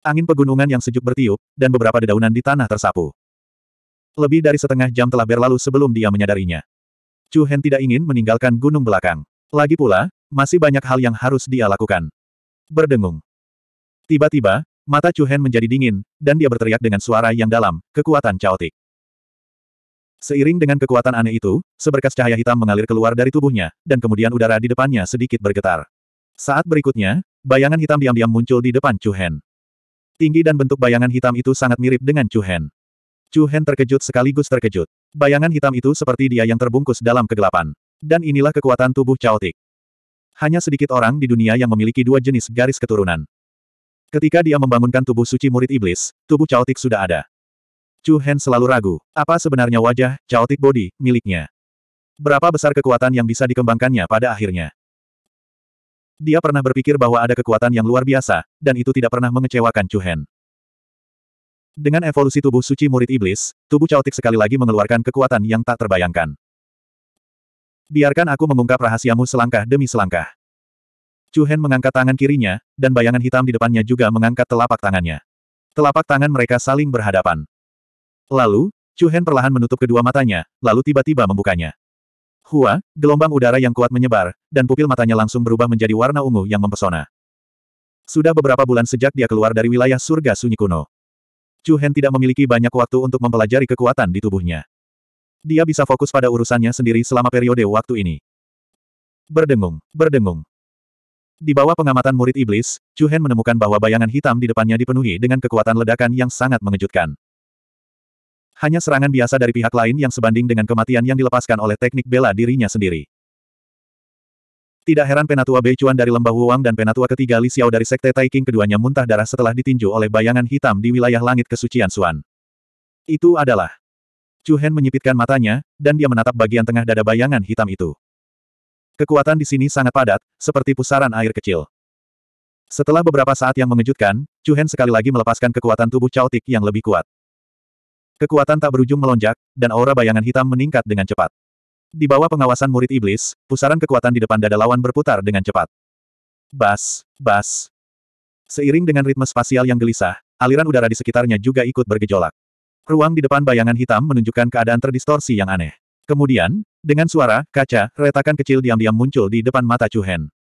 Angin pegunungan yang sejuk bertiup, dan beberapa dedaunan di tanah tersapu. Lebih dari setengah jam telah berlalu sebelum dia menyadarinya. Chu Hen tidak ingin meninggalkan gunung belakang. Lagi pula, masih banyak hal yang harus dia lakukan. Berdengung. Tiba-tiba, mata Chu Hen menjadi dingin, dan dia berteriak dengan suara yang dalam, kekuatan caotik. Seiring dengan kekuatan aneh itu, seberkas cahaya hitam mengalir keluar dari tubuhnya, dan kemudian udara di depannya sedikit bergetar. Saat berikutnya, bayangan hitam diam-diam muncul di depan Chu Hen. Tinggi dan bentuk bayangan hitam itu sangat mirip dengan Chu Hen. Chu Hen terkejut sekaligus terkejut. Bayangan hitam itu seperti dia yang terbungkus dalam kegelapan. Dan inilah kekuatan tubuh caotik. Hanya sedikit orang di dunia yang memiliki dua jenis garis keturunan. Ketika dia membangunkan tubuh suci murid iblis, tubuh caotik sudah ada. Chu Hen selalu ragu, apa sebenarnya wajah, caotik Body, miliknya. Berapa besar kekuatan yang bisa dikembangkannya pada akhirnya. Dia pernah berpikir bahwa ada kekuatan yang luar biasa, dan itu tidak pernah mengecewakan Chu Hen. Dengan evolusi tubuh suci murid iblis, tubuh caotik sekali lagi mengeluarkan kekuatan yang tak terbayangkan. Biarkan aku mengungkap rahasiamu selangkah demi selangkah. Chu Hen mengangkat tangan kirinya, dan bayangan hitam di depannya juga mengangkat telapak tangannya. Telapak tangan mereka saling berhadapan. Lalu, Chu Hen perlahan menutup kedua matanya, lalu tiba-tiba membukanya. Hua, gelombang udara yang kuat menyebar, dan pupil matanya langsung berubah menjadi warna ungu yang mempesona. Sudah beberapa bulan sejak dia keluar dari wilayah surga sunyi kuno. Chu Hen tidak memiliki banyak waktu untuk mempelajari kekuatan di tubuhnya. Dia bisa fokus pada urusannya sendiri selama periode waktu ini. Berdengung, berdengung. Di bawah pengamatan murid iblis, Chu Hen menemukan bahwa bayangan hitam di depannya dipenuhi dengan kekuatan ledakan yang sangat mengejutkan. Hanya serangan biasa dari pihak lain yang sebanding dengan kematian yang dilepaskan oleh teknik bela dirinya sendiri. Tidak heran Penatua Beichuan dari Lembah Wuang dan Penatua ketiga Li Xiao dari Sekte Taiking keduanya muntah darah setelah ditinju oleh bayangan hitam di wilayah langit kesucian Suan. Itu adalah. Chu Hen menyipitkan matanya, dan dia menatap bagian tengah dada bayangan hitam itu. Kekuatan di sini sangat padat, seperti pusaran air kecil. Setelah beberapa saat yang mengejutkan, Chu Hen sekali lagi melepaskan kekuatan tubuh Tik yang lebih kuat. Kekuatan tak berujung melonjak, dan aura bayangan hitam meningkat dengan cepat. Di bawah pengawasan murid iblis, pusaran kekuatan di depan dada lawan berputar dengan cepat. Bas, bas. Seiring dengan ritme spasial yang gelisah, aliran udara di sekitarnya juga ikut bergejolak. Ruang di depan bayangan hitam menunjukkan keadaan terdistorsi yang aneh. Kemudian, dengan suara, kaca, retakan kecil diam-diam muncul di depan mata Chu Hen.